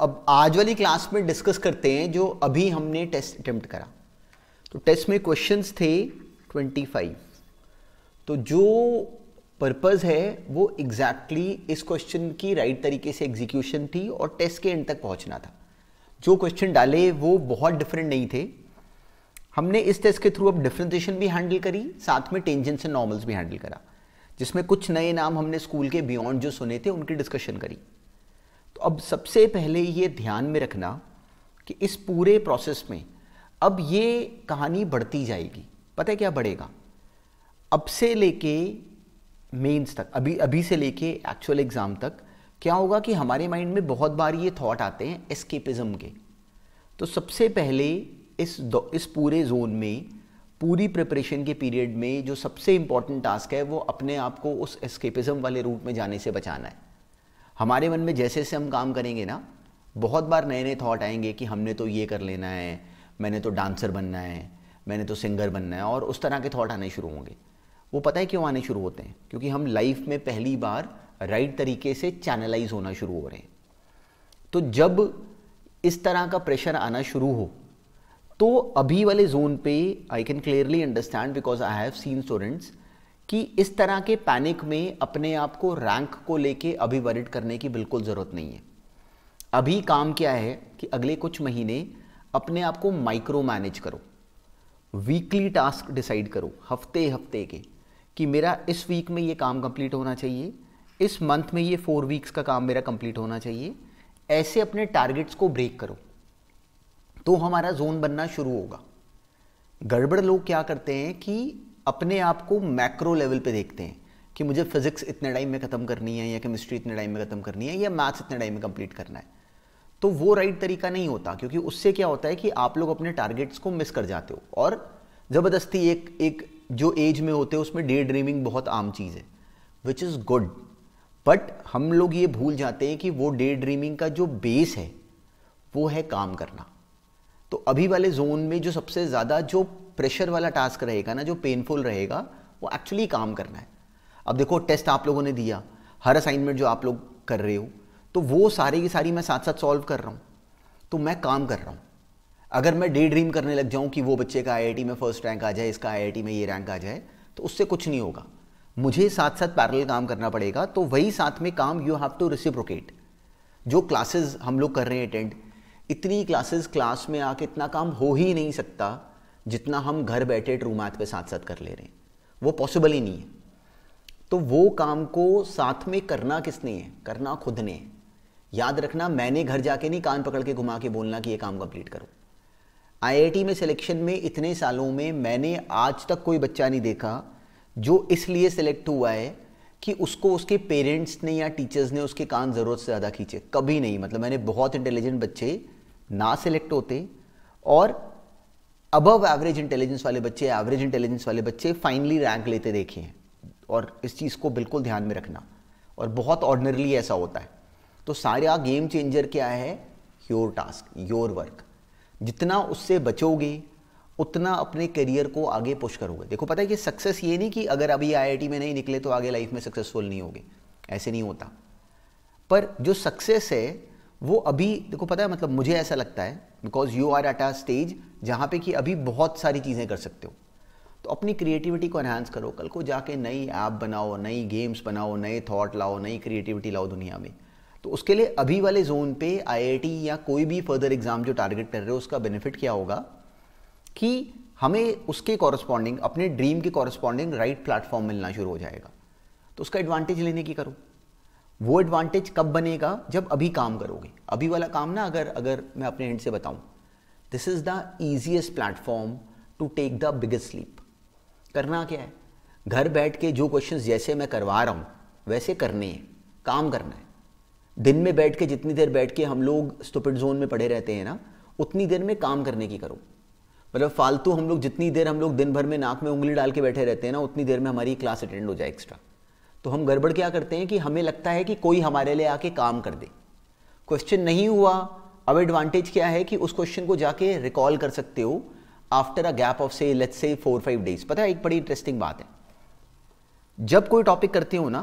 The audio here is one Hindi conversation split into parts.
अब आज वाली क्लास में डिस्कस करते हैं जो अभी हमने टेस्ट अटेम्प्ट करा तो टेस्ट में क्वेश्चंस थे 25 तो जो पर्पज़ है वो एग्जैक्टली exactly इस क्वेश्चन की राइट तरीके से एग्जीक्यूशन थी और टेस्ट के एंड तक पहुंचना था जो क्वेश्चन डाले वो बहुत डिफरेंट नहीं थे हमने इस टेस्ट के थ्रू अब डिफ्रेंसिएशन भी हैंडल करी साथ में टेंजेंस एंड नॉर्मल्स भी हैंडल करा जिसमें कुछ नए नाम हमने स्कूल के बियॉन्ड जो सुने थे उनकी डिस्कशन करी तो अब सबसे पहले ये ध्यान में रखना कि इस पूरे प्रोसेस में अब ये कहानी बढ़ती जाएगी पता है क्या बढ़ेगा अब से लेके मेंस तक अभी अभी से लेके एक्चुअल एग्ज़ाम तक क्या होगा कि हमारे माइंड में बहुत बार ये थॉट आते हैं एस्केपिज़म के तो सबसे पहले इस इस पूरे जोन में पूरी प्रिपरेशन के पीरियड में जो सबसे इम्पॉर्टेंट टास्क है वो अपने आप को उस एस्केपिज़्म वाले रूट में जाने से बचाना है हमारे मन में जैसे जैसे हम काम करेंगे ना बहुत बार नए नए थॉट आएंगे कि हमने तो ये कर लेना है मैंने तो डांसर बनना है मैंने तो सिंगर बनना है और उस तरह के थॉट आने शुरू होंगे वो पता है क्यों आने शुरू होते हैं क्योंकि हम लाइफ में पहली बार राइट तरीके से चैनलाइज होना शुरू हो रहे हैं तो जब इस तरह का प्रेशर आना शुरू हो तो अभी वाले जोन पे I can clearly understand because I have seen students कि इस तरह के पैनिक में अपने आप को रैंक को लेके अभी वरिड करने की बिल्कुल ज़रूरत नहीं है अभी काम क्या है कि अगले कुछ महीने अपने आप को माइक्रो मैनेज करो वीकली टास्क डिसाइड करो हफ्ते हफ्ते के कि मेरा इस वीक में ये काम कंप्लीट होना चाहिए इस मंथ में ये फोर वीक्स का काम मेरा कंप्लीट होना चाहिए ऐसे अपने टारगेट्स को ब्रेक करो तो हमारा जोन बनना शुरू होगा गड़बड़ लोग क्या करते हैं कि अपने आप को मैक्रो लेवल पे देखते हैं कि मुझे फिजिक्स इतने टाइम में ख़त्म करनी है या केमिस्ट्री इतने टाइम में ख़त्म करनी है या मैथ्स इतने टाइम में कंप्लीट करना है तो वो राइट तरीका नहीं होता क्योंकि उससे क्या होता है कि आप लोग अपने टारगेट्स को मिस कर जाते हो और ज़बरदस्ती एक एक जो एज में होते हो उसमें डे ड्रीमिंग बहुत आम चीज़ है विच इज़ गुड बट हम लोग ये भूल जाते हैं कि वो डे ड्रीमिंग का जो बेस है वो है काम करना तो अभी वाले जोन में जो सबसे ज़्यादा जो प्रेशर वाला टास्क रहेगा ना जो पेनफुल रहेगा वो एक्चुअली काम करना है अब देखो टेस्ट आप लोगों ने दिया हर असाइनमेंट जो आप लोग कर रहे हो तो वो सारी की सारी मैं साथ साथ सॉल्व कर रहा हूँ तो मैं काम कर रहा हूँ अगर मैं डे ड्रीम करने लग जाऊँ कि वो बच्चे का आई में फर्स्ट रैंक आ जाए इसका आई में ये रैंक आ जाए तो उससे कुछ नहीं होगा मुझे साथ साथ पैरल काम करना पड़ेगा तो वही साथ में काम यू हैव टू रिसिप्रोकेट जो क्लासेस हम लोग कर रहे हैं अटेंड इतनी क्लासेस क्लास में आके इतना काम हो ही नहीं सकता जितना हम घर बैठे ट्रू मैथ पे साथ साथ कर ले रहे हैं वो पॉसिबल ही नहीं है तो वो काम को साथ में करना किसने है करना खुद ने है याद रखना मैंने घर जाके नहीं कान पकड़ के घुमा के बोलना कि ये काम कंप्लीट करो आईआईटी में सिलेक्शन में इतने सालों में मैंने आज तक कोई बच्चा नहीं देखा जो इसलिए सिलेक्ट हुआ है कि उसको उसके पेरेंट्स ने या टीचर्स ने उसके कान ज़रूरत से ज़्यादा खींचे कभी नहीं मतलब मैंने बहुत इंटेलिजेंट बच्चे ना सिलेक्ट होते और अबव एवरेज इंटेलिजेंस वाले बच्चे एवरेज इंटेलिजेंस वाले बच्चे फाइनली रैंक लेते देखे हैं और इस चीज़ को बिल्कुल ध्यान में रखना और बहुत ऑर्डनरली ऐसा होता है तो सारा गेम चेंजर क्या है योर टास्क योर वर्क जितना उससे बचोगे उतना अपने करियर को आगे पुश करोगे देखो पता है कि सक्सेस ये नहीं कि अगर अभी आईआईटी में नहीं निकले तो आगे लाइफ में सक्सेसफुल नहीं होगे ऐसे नहीं होता पर जो सक्सेस है वो अभी देखो पता है मतलब मुझे ऐसा लगता है because you are at a stage जहाँ पे कि अभी बहुत सारी चीज़ें कर सकते हो तो अपनी क्रिएटिविटी को एनहांस करो कल को जाके नई ऐप बनाओ नई गेम्स बनाओ नए थॉट लाओ नई क्रिएटिविटी लाओ दुनिया में तो उसके लिए अभी वाले जोन पे आईआईटी या कोई भी फर्दर एग्ज़ाम जो टारगेट कर रहे हो उसका बेनिफिट क्या होगा कि हमें उसके कॉरस्पॉन्डिंग अपने ड्रीम के कॉरस्पॉन्डिंग राइट प्लेटफॉर्म मिलना शुरू हो जाएगा तो उसका एडवांटेज लेने की करो वो एडवांटेज कब बनेगा जब अभी काम करोगे अभी वाला काम ना अगर अगर मैं अपने एंड से बताऊँ this is the easiest platform to take the biggest sleep करना क्या है घर बैठ के जो क्वेश्चन जैसे मैं करवा रहा हूँ वैसे करने हैं काम करना है दिन में बैठ के जितनी देर बैठ के हम लोग स्टूपिड जोन में पड़े रहते हैं ना उतनी देर में काम करने की करो मतलब फालतू हम लोग जितनी देर हम लोग दिन भर में नाक में उंगली डाल के बैठे रहते हैं ना उतनी देर में हमारी क्लास अटेंड हो जाए एक्स्ट्रा तो हम गड़बड़ क्या करते हैं कि हमें लगता है कि कोई हमारे लिए आके काम कर दे क्वेश्चन नहीं हुआ अब एडवांटेज क्या है कि उस क्वेश्चन को जाके रिकॉल कर सकते हो after a gap of say let's say four five days पता है एक बड़ी इंटरेस्टिंग बात है जब कोई टॉपिक करते हो ना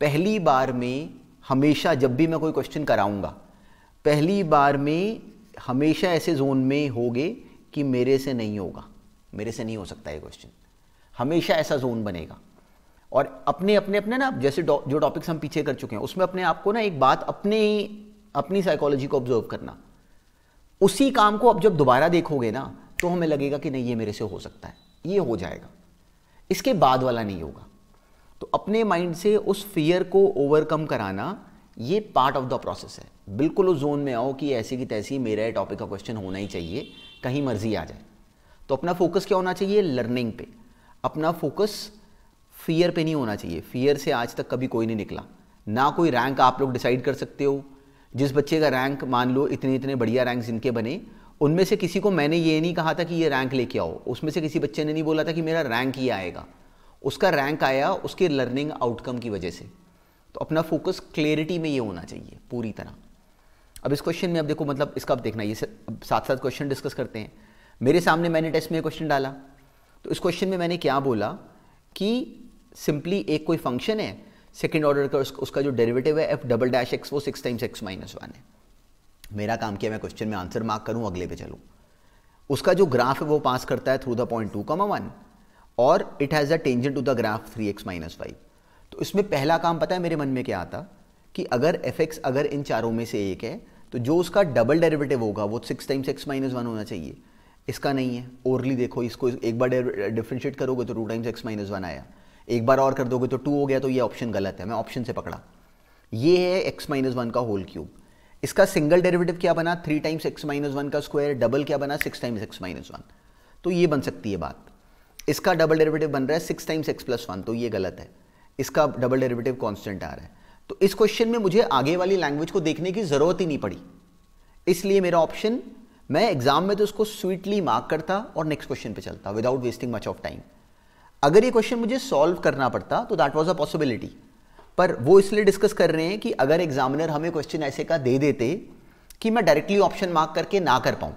पहली बार में हमेशा जब भी मैं कोई क्वेश्चन कराऊंगा पहली बार में हमेशा ऐसे जोन में होगे कि मेरे से नहीं होगा मेरे से नहीं हो सकता ये क्वेश्चन हमेशा ऐसा जोन बनेगा और अपने अपने अपने ना जैसे जो टॉपिक्स हम पीछे कर चुके हैं उसमें अपने आप को ना एक बात अपने ही अपनी साइकोलॉजी को ऑब्जर्व करना उसी काम को अब जब दोबारा देखोगे ना तो हमें लगेगा कि नहीं ये मेरे से हो सकता है ये हो जाएगा इसके बाद वाला नहीं होगा तो अपने माइंड से उस फियर को ओवरकम कराना ये पार्ट ऑफ द प्रोसेस है बिल्कुल उस जोन में आओ कि ऐसी की तैसी मेरा टॉपिक का क्वेश्चन होना ही चाहिए कहीं मर्जी आ जाए तो अपना फोकस क्या होना चाहिए लर्निंग पे अपना फोकस फियर पे नहीं होना चाहिए फियर से आज तक कभी कोई नहीं निकला ना कोई रैंक आप लोग डिसाइड कर सकते हो जिस बच्चे का रैंक मान लो इतने इतने बढ़िया रैंक जिनके बने उनमें से किसी को मैंने ये नहीं कहा था कि ये रैंक लेके आओ उसमें से किसी बच्चे ने नहीं बोला था कि मेरा रैंक ही आएगा उसका रैंक आया उसके लर्निंग आउटकम की वजह से तो अपना फोकस क्लियरिटी में ये होना चाहिए पूरी तरह अब इस क्वेश्चन में अब देखो मतलब इसका अब देखना ये साथ साथ क्वेश्चन डिस्कस करते हैं मेरे सामने मैंने टेस्ट में क्वेश्चन डाला तो इस क्वेश्चन में मैंने क्या बोला कि सिंपली एक कोई फंक्शन है सेकेंड ऑर्डर का उसका जो डेरिवेटिव है एफ डबल डैश एक्स वो six times X minus one है मेरा काम किया मैं क्वेश्चन में आंसर मार्क करूं अगले पे चलूं उसका जो ग्राफ है वो पास करता है through the point two comma one और it has a tangent to the graph three X minus five तो इसमें पहला काम पता है मेरे मन में क्या आता कि अगर एफ एक्स अगर इन चारों में से एक है तो जो उसका डबल डेरिवेटिव होगा वो six times X minus one होना चाहिए इसका नहीं है ओरली देखो इसको एक बार डिफ्रेंशिएट करोगे तो two times X minus one आया एक बार और कर दोगे तो टू हो गया तो ये ऑप्शन गलत है मैं ऑप्शन से पकड़ा ये है एक्स माइनस वन का होल क्यूब इसका सिंगल डेरिवेटिव क्या बना three times X minus one का स्क्वायर डबल क्या बना six times X minus one तो ये बन सकती है बात इसका डबल डेरिवेटिव बन रहा है six times X plus one तो ये गलत है इसका डबल डेरिवेटिव कॉन्स्टेंट आ रहा है तो इस क्वेश्चन में मुझे आगे वाली लैंग्वेज को देखने की ज़रूरत ही नहीं पड़ी इसलिए मेरा ऑप्शन मैं एग्जाम में तो उसको स्वीटली मार्क करता और नेक्स्ट क्वेश्चन पे चलता without wasting much of time अगर ये क्वेश्चन मुझे सॉल्व करना पड़ता तो दैट वॉज अ पॉसिबिलिटी पर वो इसलिए डिस्कस कर रहे हैं कि अगर एग्जामिनर हमें क्वेश्चन ऐसे का दे देते कि मैं डायरेक्टली ऑप्शन मार्क करके ना कर पाऊं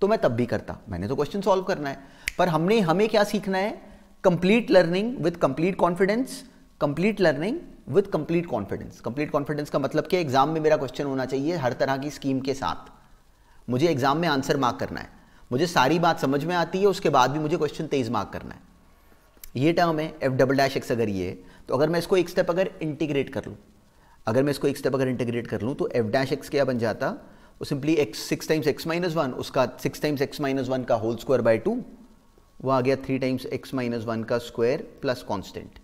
तो मैं तब भी करता मैंने तो क्वेश्चन सॉल्व करना है पर हमने हमें क्या सीखना है complete learning with complete confidence complete learning with complete confidence complete confidence का मतलब क्या एग्जाम में मेरा क्वेश्चन होना चाहिए हर तरह की स्कीम के साथ मुझे एग्जाम में आंसर मार्क करना है मुझे सारी बात समझ में आती है उसके बाद भी मुझे क्वेश्चन तेज मार्क करना है ये टर्म है एफ डबल डैश एक्स अगर ये तो अगर मैं इसको एक स्टेप अगर इंटीग्रेट कर लूँ अगर मैं इसको एक स्टेप अगर इंटीग्रेट कर लूँ तो एफ डैश एक्स क्या बन जाता वो simply X six times X minus one उसका six times X minus one का होल स्क्वायर बाय टू वो आ गया three times X minus one का स्क्वायर प्लस कॉन्स्टेंट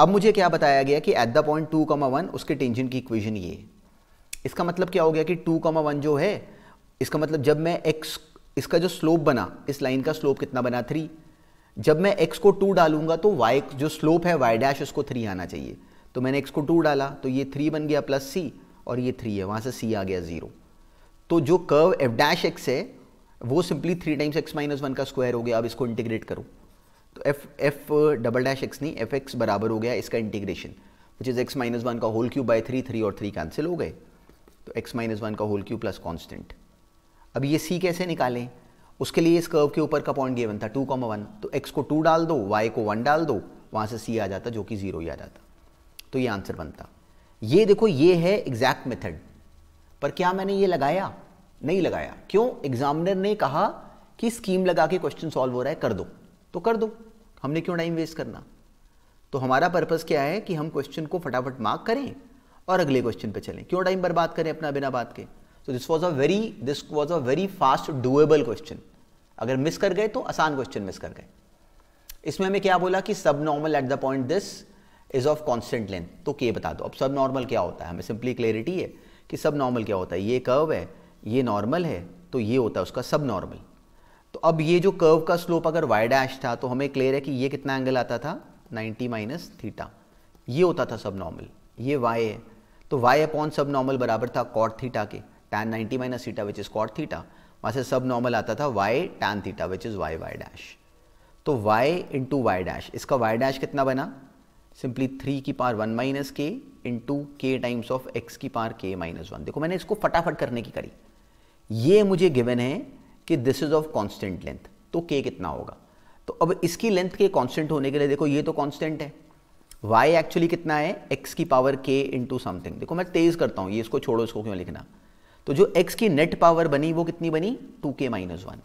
अब मुझे क्या बताया गया कि at the point two comma one उसके टेंजन की इक्वेशन ये इसका मतलब क्या हो गया कि टू कमा वन जो है इसका मतलब जब मैं एक्स इसका जो स्लोप बना इस लाइन का स्लोप कितना बना थ्री जब मैं एक्स को टू डालूंगा तो वाई जो स्लोप है वाई डैश उसको थ्री आना चाहिए तो मैंने एक्स को टू डाला तो ये थ्री बन गया प्लस सी और ये थ्री है वहाँ से सी आ गया ज़ीरो तो जो कर्व एफ डैश एक्स है वो simply three times X minus one का स्क्वायर हो गया अब इसको इंटीग्रेट करो तो F F double dash X नहीं एफ एक्स बराबर हो गया इसका integration which is X minus one का whole cube by three three और थ्री कैंसिल हो गए तो एक्स माइनस वन का होल क्यूब प्लस कॉन्स्टेंट अब ये सी कैसे निकालें उसके लिए इस कर्व के ऊपर का पॉइंट गिवन था टू कॉमा वन तो एक्स को टू डाल दो वाई को वन डाल दो वहां से सी आ जाता जो कि ज़ीरो ही आ जाता तो ये आंसर बनता ये देखो ये है एग्जैक्ट मेथड पर क्या मैंने ये लगाया नहीं लगाया क्यों एग्जामिनर ने कहा कि स्कीम लगा के क्वेश्चन सॉल्व हो रहा है कर दो तो कर दो हमने क्यों टाइम वेस्ट करना तो हमारा पर्पज़ क्या है कि हम क्वेश्चन को फटाफट मार्क करें और अगले क्वेश्चन पे चलें क्यों टाइम बर्बाद करें अपना बिना बात के so this was a very this was a very fast doable question अगर मिस कर गए तो आसान क्वेश्चन मिस कर गए इसमें हमें क्या बोला कि subnormal at the point this is of constant length तो के बता दो अब सब नॉर्मल क्या होता है हमें सिंपली क्लियरिटी है कि सब नॉर्मल क्या होता है ये कर्व है ये नॉर्मल है तो ये होता है उसका सब नॉर्मल तो अब ये जो कर्व का स्लोप अगर वाई डैश था तो हमें क्लियर है कि ये कितना एंगल आता था 90 माइनस थीटा ये होता था सब नॉर्मल ये वाई है तो वाई अपॉन सब नॉर्मल बराबर था cot theta K tan 90 minus theta which is cot theta वहाँ से सब नॉर्मल आता था Y tan theta which is Y Y dash तो वाई इंटू वाई डैश इसका वाई डैश कितना बना simply three K power one minus K into K times of x K power के माइनस वन देखो मैंने इसको फटाफट करने की करी ये मुझे गिवन है कि this is of constant length तो के कितना होगा तो अब इसकी लेंथ के कॉन्स्टेंट होने के लिए देखो ये तो कॉन्स्टेंट है y एक्चुअली कितना है x की पावर k इंटू समथिंग देखो मैं तेज़ करता हूँ ये इसको छोड़ो इसको क्यों लिखना तो जो x की नेट पावर बनी वो कितनी बनी टू के माइनस वन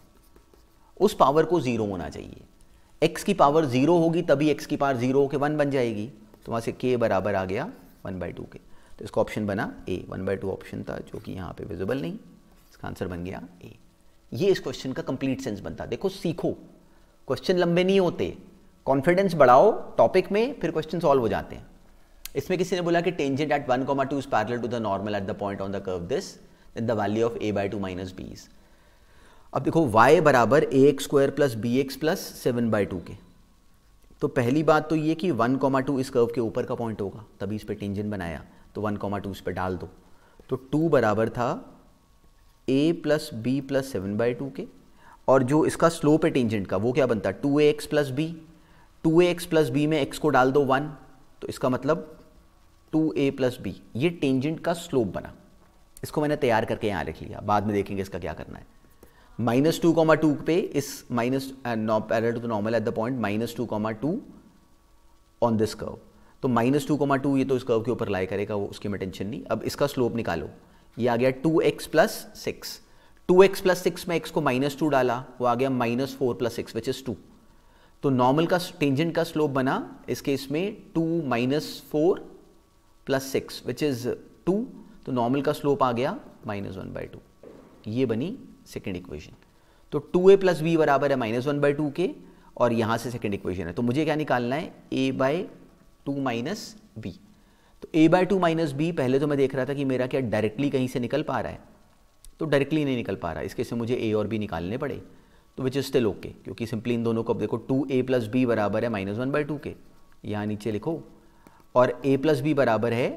उस पावर को ज़ीरो होना चाहिए x की पावर ज़ीरो होगी तभी x की पावर ज़ीरो होकर वन बन जाएगी तो वहां से k बराबर आ गया वन बाई टू के तो इसका ऑप्शन बना A one by two option था जो कि यहाँ पे विजिबल नहीं इसका आंसर बन गया ए ये इस क्वेश्चन का कंप्लीट सेंस बनता देखो सीखो क्वेश्चन लंबे नहीं होते कॉन्फिडेंस बढ़ाओ टॉपिक में फिर क्वेश्चन सॉल्व हो जाते हैं इसमें किसी ने बोला कि tangent at one comma two is parallel to the normal at the point on the curve this at the value of A by two minus B is अब देखो y बराबर A X square plus B X plus seven by two के तो पहली बात तो ये कि वन कॉमा टू इस कर्व के ऊपर का पॉइंट होगा तभी इस पर टेंजन बनाया तो वन कॉमा टू इस पर डाल दो तो टू बराबर था A plus B plus seven by two के और जो इसका स्लोप है टेंजेंट का वो क्या बनता है two A x plus B two A x plus B में एक्स को डाल दो वन तो इसका मतलब टू ए प्लस बी ये टेंजेंट का स्लोप बना इसको मैंने तैयार करके यहाँ लिख लिया बाद में देखेंगे इसका क्या करना है माइनस टू कॉमा टू पे इस minus parallel to the normal at the point minus two comma two on this curve तो माइनस टू कॉमा टू ये तो इस कर्व के ऊपर लाई करेगा वो उसकी में टेंशन नहीं अब इसका स्लोप निकालो ये आ गया two x plus six two x plus six में एक्स को माइनस टू डाला वो आ गया minus four plus six which is two तो नॉर्मल का टेंजेंट का स्लोप बना इस केस में two minus four plus six which is two तो नॉर्मल का स्लोप आ गया माइनस वन बाई टू ये बनी सेकेंड इक्वेशन तो टू ए प्लस बी बराबर है माइनस वन बाई टू के और यहाँ से सेकेंड इक्वेशन है तो मुझे क्या निकालना है A by two minus B तो A by two minus B पहले तो मैं देख रहा था कि मेरा क्या डायरेक्टली कहीं से निकल पा रहा है तो डायरेक्टली नहीं निकल पा रहा इसके से मुझे ए और बी निकालने पड़े तो विच इज़ स्टिल ओके क्योंकि सिंपली इन दोनों को अब देखो टू ए प्लस बी बराबर है माइनस वन बाई टू के यहाँ नीचे लिखो और ए प्लस बी बराबर है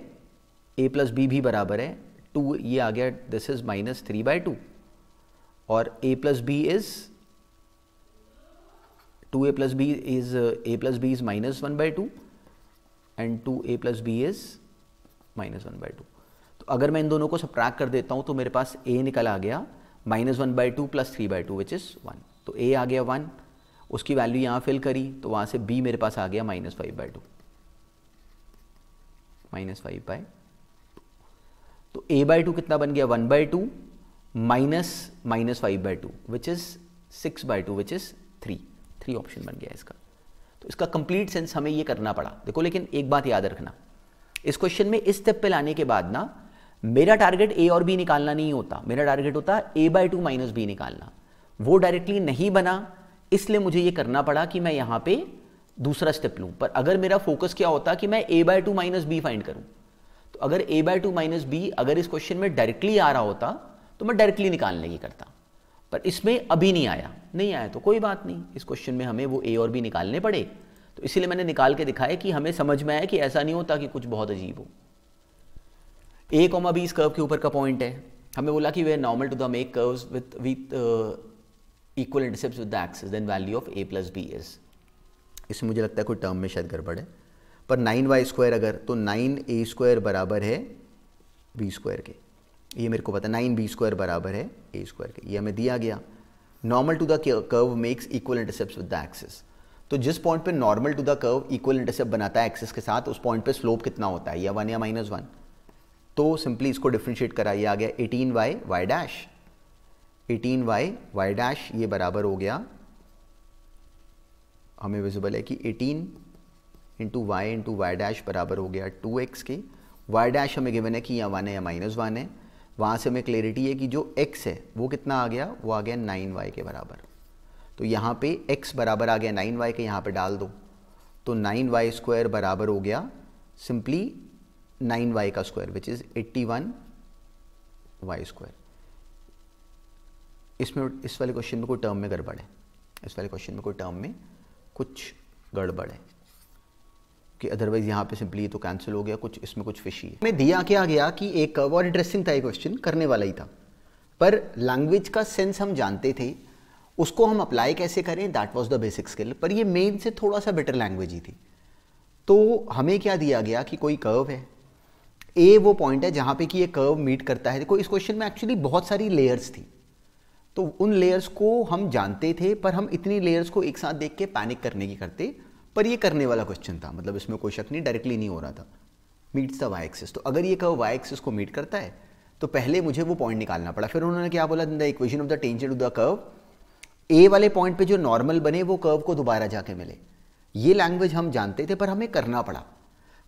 ए प्लस बी भी बराबर है टू ये आ गया this is minus three by two और A plus B is two A plus B is A plus B is minus one by two and two A plus B is minus one by two तो अगर मैं इन दोनों को सब्ट्रैक्ट कर देता हूँ तो मेरे पास ए निकल आ गया minus one by two plus three by two which is one तो ए आ गया वन उसकी वैल्यू यहाँ फिल करी तो वहां से बी मेरे पास आ गया minus five by two minus five by तो ए बाई टू कितना बन गया one by two minus minus five by two which is six by two which is three three option बन गया इसका तो इसका कंप्लीट सेंस हमें ये करना पड़ा देखो लेकिन एक बात याद रखना इस क्वेश्चन में इस स्टेप पे लाने के बाद ना मेरा टारगेट ए और बी निकालना नहीं होता मेरा टारगेट होता A by two minus B निकालना वो डायरेक्टली नहीं बना इसलिए मुझे ये करना पड़ा कि मैं यहां पे दूसरा स्टेप लूँ पर अगर मेरा फोकस क्या होता कि मैं A by two minus B find करूँ अगर A by two minus B अगर इस क्वेश्चन में डायरेक्टली आ रहा होता तो मैं डायरेक्टली निकालने की करता पर इसमें अभी नहीं आया नहीं आया तो कोई बात नहीं इस क्वेश्चन में हमें वो ए और बी निकालने पड़े तो इसीलिए मैंने निकाल के दिखाया कि हमें समझ में आया कि ऐसा नहीं होता कि कुछ बहुत अजीब हो ए कॉमा बी इस कर्व के ऊपर का पॉइंट है हमें बोला कि वे normal to the make curve with with equal intercept with the axis then value of A plus B is इसमें मुझे लगता है कोई टर्म में शायद गड़बड़ है पर नाइन वाई स्क्वायर अगर तो नाइन ए स्क्वायर बराबर है बी स्क्वायर के ये मेरे को पता नाइन बी स्क्वायर बराबर है ए स्क्वायर के ये हमें दिया गया normal to the curve makes equal intercept with the axes तो जिस पॉइंट पे normal to the curve equal intercept बनाता है एक्सेस के साथ उस पॉइंट पे स्लोप कितना होता है या वन या माइनस वन तो सिंपली इसको डिफ्रेंशिएट कराइए आ गया eighteen Y Y dash eighteen Y Y dash ये बराबर हो गया हमें विजिबल है कि eighteen into Y into Y dash बराबर हो गया टू एक्स के वाई डैश हमें गिवन है कि यहाँ वन है या माइनस वन है वहाँ से हमें क्लेरिटी है कि जो एक्स है वो कितना आ गया वो आ गया नाइन वाई के बराबर तो यहाँ पे एक्स बराबर आ गया नाइन वाई के यहाँ पे डाल दो तो नाइन वाई स्क्वायर बराबर हो गया सिंपली नाइन वाई का square which is eighty one Y square इसमें इस वाले क्वेश्चन में कोई टर्म में गड़बड़ है इस वाले क्वेश्चन में कोई टर्म में कुछ गड़बड़ है कि अदरवाइज यहाँ पे सिंपली तो कैंसिल हो गया कुछ इसमें कुछ फिशी है मैं दिया क्या गया कि एक और इंटरेस्टिंग था ये क्वेश्चन करने वाला ही था पर लैंग्वेज का सेंस हम जानते थे उसको हम अप्लाई कैसे करें that was the basic skill पर ये मेन से थोड़ा सा बेटर लैंग्वेज ही थी तो हमें क्या दिया गया कि कोई कर्व है ए वो पॉइंट है जहाँ पे कि ये कर्व मीट करता है देखो इस क्वेश्चन में एक्चुअली बहुत सारी लेयर्स थी तो उन लेयर्स को हम जानते थे पर हम इतनी लेयर्स को एक साथ देख के पैनिक करने की करते पर ये करने वाला क्वेश्चन था मतलब इसमें कोई शक नहीं डायरेक्टली नहीं हो रहा था मीट्स द वाई एक्सिस तो अगर ये कहो वाई एक्सिस को मीट करता है तो पहले मुझे वो पॉइंट निकालना पड़ा फिर उन्होंने क्या बोला the equation of the tangent to the curve A वाले पॉइंट पे जो नॉर्मल बने वो कर्व को दोबारा जाके मिले ये लैंग्वेज हम जानते थे पर हमें करना पड़ा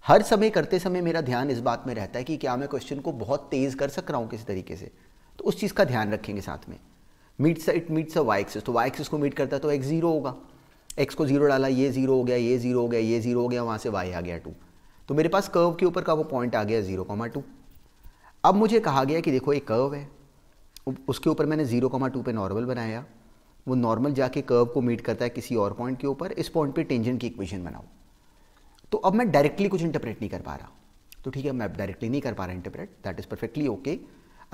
हर समय करते समय मेरा ध्यान इस बात में रहता है कि क्या मैं क्वेश्चन को बहुत तेज़ कर सक रहा हूँ किसी तरीके से तो उस चीज़ का ध्यान रखेंगे साथ में meets it meets a y axis तो वाई एक्सिस को मीट करता है तो एक्स जीरो होगा एक्स को जीरो डाला ये जीरो हो गया ये जीरो हो गया ये जीरो हो गया वहाँ से वाई आ गया टू तो मेरे पास कर्व के ऊपर का वो पॉइंट आ गया जीरो कॉमा टू अब मुझे कहा गया कि देखो एक कर्व है उसके ऊपर मैंने जीरो कॉमा टू पर नॉर्मल बनाया वो नॉर्मल जाके कर्व को मीट करता है किसी और पॉइंट के ऊपर इस पॉइंट पे टेंजेंट की इक्वेशन बनाओ तो अब मैं डायरेक्टली कुछ इंटरप्रेट नहीं कर पा रहा तो ठीक है मैं डायरेक्टली नहीं कर पा रहा interpret that is perfectly okay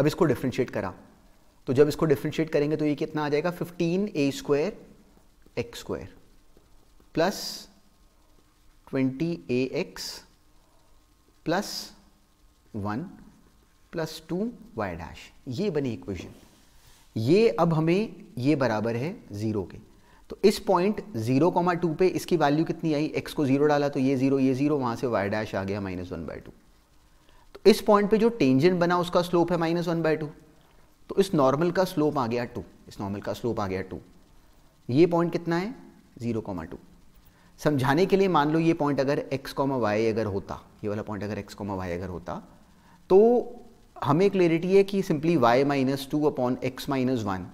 अब इसको डिफ्रेंशिएट करा तो जब इसको डिफ्रेंशिएट करेंगे तो ये कितना आ जाएगा fifteen a square x square plus twenty a x plus one plus two y dash ये बनी इक्वेशन ये अब हमें ये बराबर है ज़ीरो के तो इस पॉइंट जीरो कॉमा टू पे इसकी वैल्यू कितनी आई एक्स को जीरो डाला तो ये जीरो ये जीरो वहां से वाई डैश आ गया माइनस वन बाई टू तो इस पॉइंट पे जो टेंजेंट बना उसका स्लोप है माइनस वन बाय टू तो इस नॉर्मल का स्लोप आ गया टू इस नॉर्मल का स्लोप आ गया टू ये पॉइंट कितना है जीरो कॉमा टू समझाने के लिए मान लो ये पॉइंट अगर एक्स कॉमा वाई अगर होता ये वाला पॉइंट अगर एक्स कॉमा वाई अगर होता तो हमें क्लियरिटी है कि simply y minus two upon x minus one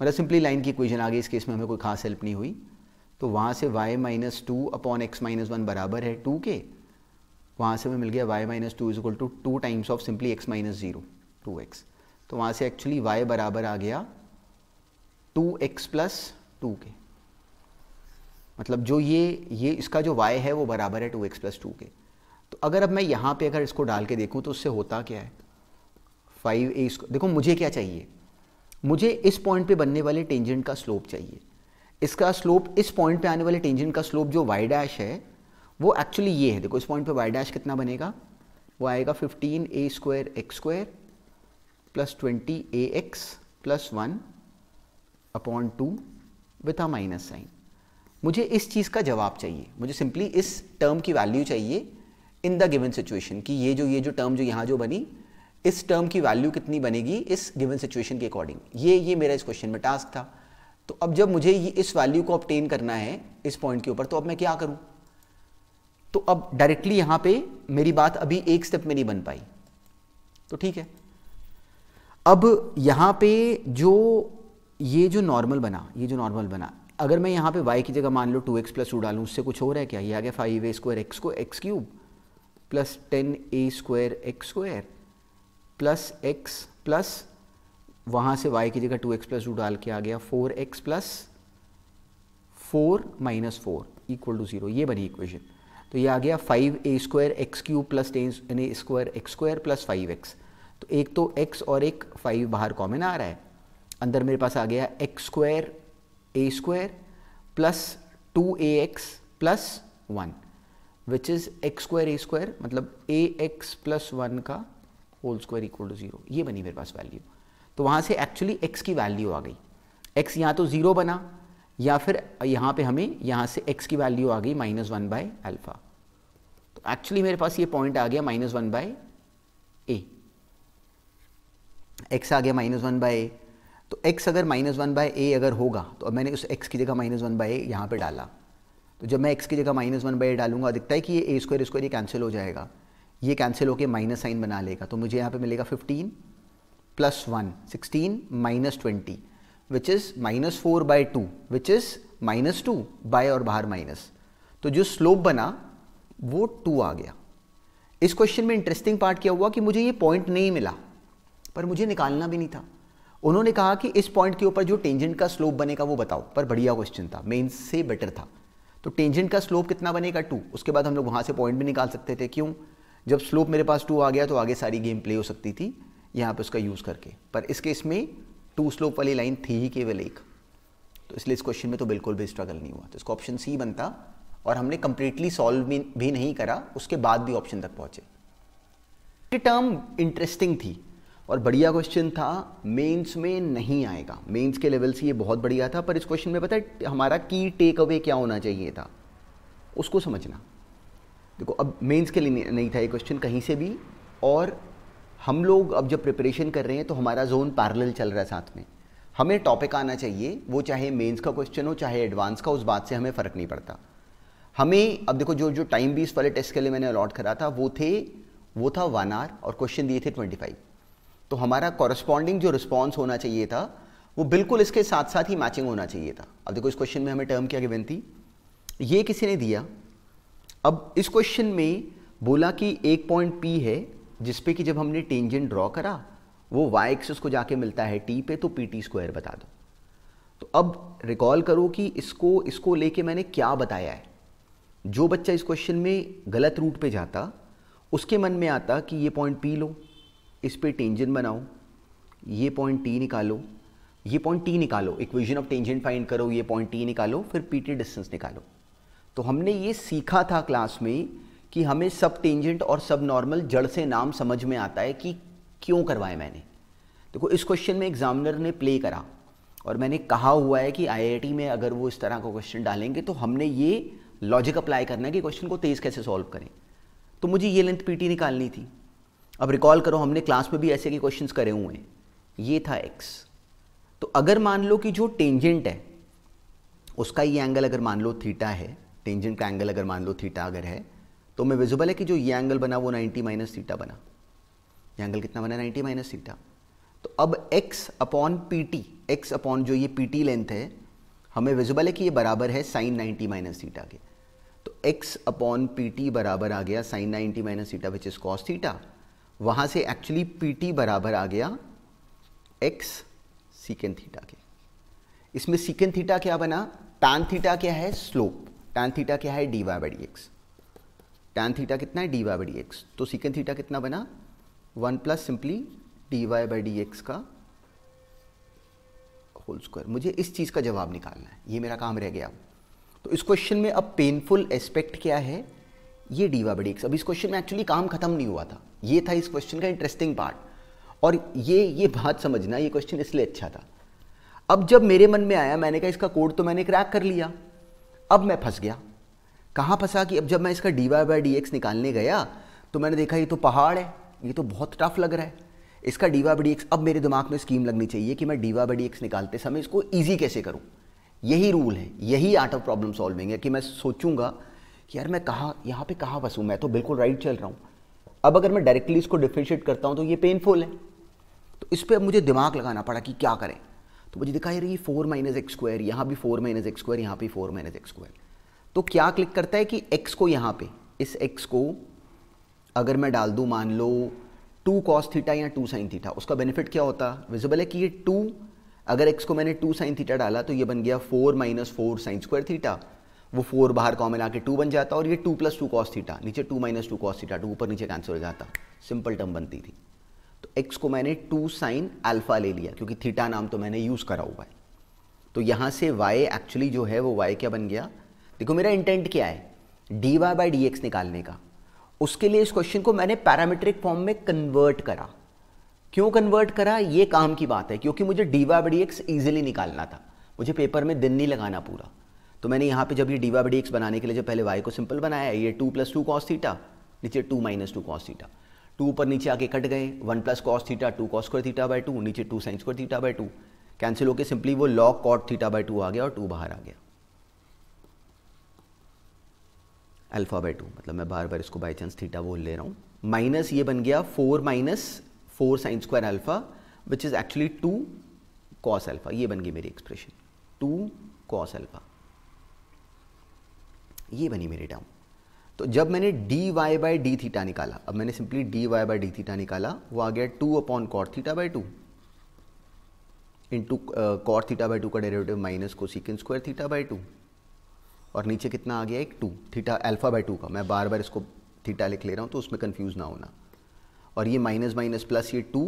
मतलब सिंपली लाइन की इक्वेशन आ गई इस केस में हमें कोई खास हेल्प नहीं हुई तो वहाँ से y minus two upon x minus one बराबर है टू के वहाँ से हमें मिल गया y minus two is equal to two times of simply x minus zero two x तो वहाँ से एक्चुअली वाई बराबर आ गया टू एक्स प्लस टू के मतलब जो ये ये इसका जो y है वो बराबर है टू एक्स प्लस टू के तो अगर अब मैं यहाँ पे अगर इसको डाल के देखूँ तो उससे होता क्या है फाइव ए स्क् देखो मुझे क्या चाहिए मुझे इस पॉइंट पे बनने वाले टेंजेंट का स्लोप चाहिए इसका स्लोप इस पॉइंट पे आने वाले टेंजेंट का स्लोप जो वाई डैश है वो एक्चुअली ये है देखो इस पॉइंट पे वाई डैश कितना बनेगा वो आएगा fifteen a square x square plus twenty a x plus one upon two with a minus sign मुझे इस चीज़ का जवाब चाहिए मुझे सिंपली इस टर्म की वैल्यू चाहिए इन द गिवन सिचुएशन कि ये जो ये जो टर्म जो यहाँ जो बनी इस टर्म की वैल्यू कितनी बनेगी इस गिवन सिचुएशन के अकॉर्डिंग ये ये मेरा इस क्वेश्चन में टास्क था तो अब जब मुझे ये इस वैल्यू को ऑप्टेन करना है इस पॉइंट के ऊपर तो अब मैं क्या करूँ तो अब डायरेक्टली यहाँ पे मेरी बात अभी एक स्टेप में नहीं बन पाई तो ठीक है अब यहाँ पे जो ये जो नॉर्मल बना ये जो नॉर्मल बना अगर मैं यहाँ पे y की जगह मान लो टू एक्स प्लस टू डालूँ उससे कुछ हो रहा है क्या ये आ गया फाइव ए स्क्वायर एक्स को x cube plus ten a square x square plus x plus वहाँ से y की जगह टू एक्स प्लस टू डाल के आ गया four x plus four minus four equal to zero ये बनी इक्वेशन तो ये आ गया five a square x cube plus ten a square x square plus five x तो एक तो x और एक 5 बाहर कॉमन आ रहा है अंदर मेरे पास आ गया x square a square plus 2ax plus 1 which is x square a square मतलब ए एक्स प्लस वन का whole square equal to zero ये बनी मेरे पास वैल्यू तो वहां से एक्चुअली एक्स की वैल्यू आ गई एक्स यहां तो ज़ीरो बना या फिर यहां पे हमें यहां से एक्स की वैल्यू आ गई माइनस वन बाय अल्फ़ा तो एक्चुअली मेरे पास ये पॉइंट आ गया minus one by a x आ गया माइनस वन बाय ए तो x अगर माइनस वन बाय ए अगर होगा तो अब मैंने उस x की जगह माइनस वन बाय ए यहाँ पर डाला तो जब मैं x की जगह माइनस वन बाई ए डालूंगा दिखता है कि ये ए स्क्वायर स्क्वायर ये कैंसिल हो जाएगा ये कैंसिल होकर माइनस साइन बना लेगा तो मुझे यहाँ पे मिलेगा 15 plus one sixteen minus twenty which is minus four by two which is minus two by और बाहर माइनस तो जो स्लोप बना वो टू आ गया इस क्वेश्चन में इंटरेस्टिंग पार्ट क्या हुआ कि मुझे ये पॉइंट नहीं मिला पर मुझे निकालना भी नहीं था उन्होंने कहा कि इस पॉइंट के ऊपर जो टेंजेंट का स्लोप बनेगा वो बताओ पर बढ़िया क्वेश्चन था मेन से बेटर था तो टेंजेंट का स्लोप कितना बनेगा टू उसके बाद हम लोग वहां से पॉइंट भी निकाल सकते थे क्यों जब स्लोप मेरे पास टू आ गया तो आगे सारी गेम प्ले हो सकती थी यहां पर उसका यूज़ करके पर इस केस में टू स्लोप वाली लाइन थी ही केवल एक तो इसलिए इस क्वेश्चन में तो बिल्कुल भी स्ट्रगल नहीं हुआ तो इसका ऑप्शन सी बनता और हमने कंप्लीटली सॉल्व भी नहीं करा उसके बाद भी ऑप्शन तक पहुंचे टर्म इंटरेस्टिंग थी और बढ़िया क्वेश्चन था मेंस में नहीं आएगा मेंस के लेवल से ये बहुत बढ़िया था पर इस क्वेश्चन में पता है हमारा की टेक अवे क्या होना चाहिए था उसको समझना देखो अब मेंस के लिए नहीं था ये क्वेश्चन कहीं से भी और हम लोग अब जब प्रिपरेशन कर रहे हैं तो हमारा जोन पैरेलल चल रहा है साथ में हमें टॉपिक आना चाहिए वो चाहे मेंस का क्वेश्चन हो चाहे एडवांस का उस बात से हमें फ़र्क नहीं पड़ता हमें अब देखो जो जो टाइम भी इस वाले टेस्ट के लिए मैंने अलॉट करा था वो थे वो था वन आर और क्वेश्चन दिए थे ट्वेंटी फाइव तो हमारा कॉरस्पॉन्डिंग जो रिस्पॉन्स होना चाहिए था वो बिल्कुल इसके साथ साथ ही मैचिंग होना चाहिए था अब देखो इस क्वेश्चन में हमें टर्म क्या गिवन थी ये किसी ने दिया अब इस क्वेश्चन में बोला कि एक पॉइंट पी है जिसपे कि जब हमने टेंजन ड्रॉ करा वो वाई एक्स उसको जाके मिलता है टी पे तो पी टी स्क्वायर बता दो तो अब रिकॉल करो कि इसको इसको लेके मैंने क्या बताया है जो बच्चा इस क्वेश्चन में गलत रूट पे जाता उसके मन में आता कि ये पॉइंट पी लो इस पर टेंजन बनाओ ये पॉइंट टी निकालो ये पॉइंट टी निकालो इक्वेशन ऑफ टेंजेंट फाइंड करो ये पॉइंट टी निकालो फिर पीटी डिस्टेंस निकालो तो हमने ये सीखा था क्लास में कि हमें सब टेंजेंट और सब नॉर्मल जड़ से नाम समझ में आता है कि क्यों करवाए मैंने देखो इस क्वेश्चन में एग्जामिनर ने प्ले करा और मैंने कहा हुआ है कि आई में अगर वो इस तरह का क्वेश्चन डालेंगे तो हमने ये लॉजिक अप्लाई करना है कि क्वेश्चन को तेज़ कैसे सॉल्व करें तो मुझे ये लेंथ पीटी निकालनी थी अब रिकॉल करो हमने क्लास में भी ऐसे के क्वेश्चंस करे हुए हैं ये था एक्स तो अगर मान लो कि जो टेंजेंट है उसका ये एंगल अगर मान लो थीटा है टेंजेंट का एंगल अगर मान लो थीटा अगर है तो हमें विजिबल है कि जो ये एंगल बना वो 90 माइनस थीटा बना ये एंगल कितना बना 90 माइनस थीटा तो अब x upon p t x upon जो ये पी टी लेंथ है हमें विजिबल है कि ये बराबर है साइन 90 माइनस थीटा के तो x अपॉन पी टी बराबर आ गया sine 90 minus theta which is cos theta वहां से एक्चुअली पी टी बराबर आ गया एक्स सीकेन थीटा के इसमें सीकेन थीटा क्या बना टैन थीटा क्या है स्लोप टैन थीटा क्या है d y by d x tan theta कितना है d y by d x तो सीकेन थीटा कितना बना one plus simply d y by d x का होल स्क्वायर मुझे इस चीज़ का जवाब निकालना है ये मेरा काम रह गया तो इस क्वेश्चन में अब पेनफुल एस्पेक्ट क्या है ये d y by d x अब इस क्वेश्चन में एक्चुअली काम खत्म नहीं हुआ था ये था इस क्वेश्चन का इंटरेस्टिंग पार्ट और ये ये बात समझना ये क्वेश्चन इसलिए अच्छा था अब जब मेरे मन में आया मैंने कहा इसका कोड तो मैंने क्रैक कर लिया अब मैं फंस गया कहाँ फंसा कि अब जब मैं इसका d y by d x निकालने गया तो मैंने देखा ये तो पहाड़ है ये तो बहुत टफ लग रहा है इसका d y by d x अब मेरे दिमाग में स्कीम लगनी चाहिए कि मैं d y by d x निकालते समय इसको ईजी कैसे करूँ यही रूल है यही आर्ट ऑफ प्रॉब्लम सॉल्विंग है कि मैं सोचूंगा कि यार मैं कहाँ यहाँ पे कहाँ फंसूँ मैं तो बिल्कुल राइट चल रहा हूँ अब अगर मैं डायरेक्टली इसको डिफ्रेंशिएट करता हूँ तो ये पेनफुल है तो इस पर अब मुझे दिमाग लगाना पड़ा कि क्या करें तो मुझे दिखाई रही फोर माइनस एक्स स्क्वायर यहाँ भी फोर माइनस एक्स स्क्वायर यहाँ भी फोर माइनस एक्स स्क्वायर तो क्या क्लिक करता है कि एक्स को यहाँ पे इस एक्स को अगर मैं डाल दूँ मान लो टू कॉस थीटा या टू साइन थीटा उसका बेनिफिट क्या होता विजिबल है कि ये टू अगर एक्स को मैंने टू साइन थीटा डाला तो ये बन गया four minus four sine square theta वो फोर बाहर कॉमन आके टू बन जाता और ये two plus two cos theta नीचे two minus two cos theta two ऊपर नीचे कैंसिल हो जाता सिंपल टर्म बनती थी तो एक्स को मैंने टू साइन अल्फा ले लिया क्योंकि थीटा नाम तो मैंने यूज़ करा हुआ है तो यहाँ से वाई एक्चुअली जो है वो वाई क्या बन गया देखो मेरा इंटेंट क्या है d y by d x निकालने का उसके लिए इस क्वेश्चन को मैंने पैरामीट्रिक फॉर्म में कन्वर्ट करा क्यों कन्वर्ट करा ये काम की बात है क्योंकि मुझे d y by d x easily निकालना था मुझे पेपर में दिन नहीं लगाना पूरा तो मैंने यहाँ पे जब ये डीवा बाई एक्स बनाने के लिए जब पहले वाई को सिंपल बनाया ये two plus two cos theta नीचे two minus two cos theta two ऊपर नीचे आके कट गए one plus cos theta two cos square theta by two नीचे two sine square theta by two cancel होकर सिंपली वो log cot theta by two आ गया और टू बाहर आ गया अल्फा बाय टू मतलब मैं बार बार इसको बाई चांस थीटा बोल ले रहा हूँ माइनस ये बन गया four minus four sine square alpha which is actually two cos alpha ये बन गई मेरी एक्सप्रेशन टू कॉस अल्फा ये बनी मेरी टर्म तो जब मैंने d y by d theta निकाला अब मैंने simply d y by d theta निकाला वो आ गया two upon cot theta by two in two cot theta by two का derivative minus cosecant square theta by two और नीचे कितना आ गया एक two theta alpha by two का मैं बार बार इसको थीटा लिख ले रहा हूँ तो उसमें कन्फ्यूज़ ना होना और ये माइनस माइनस प्लस ये टू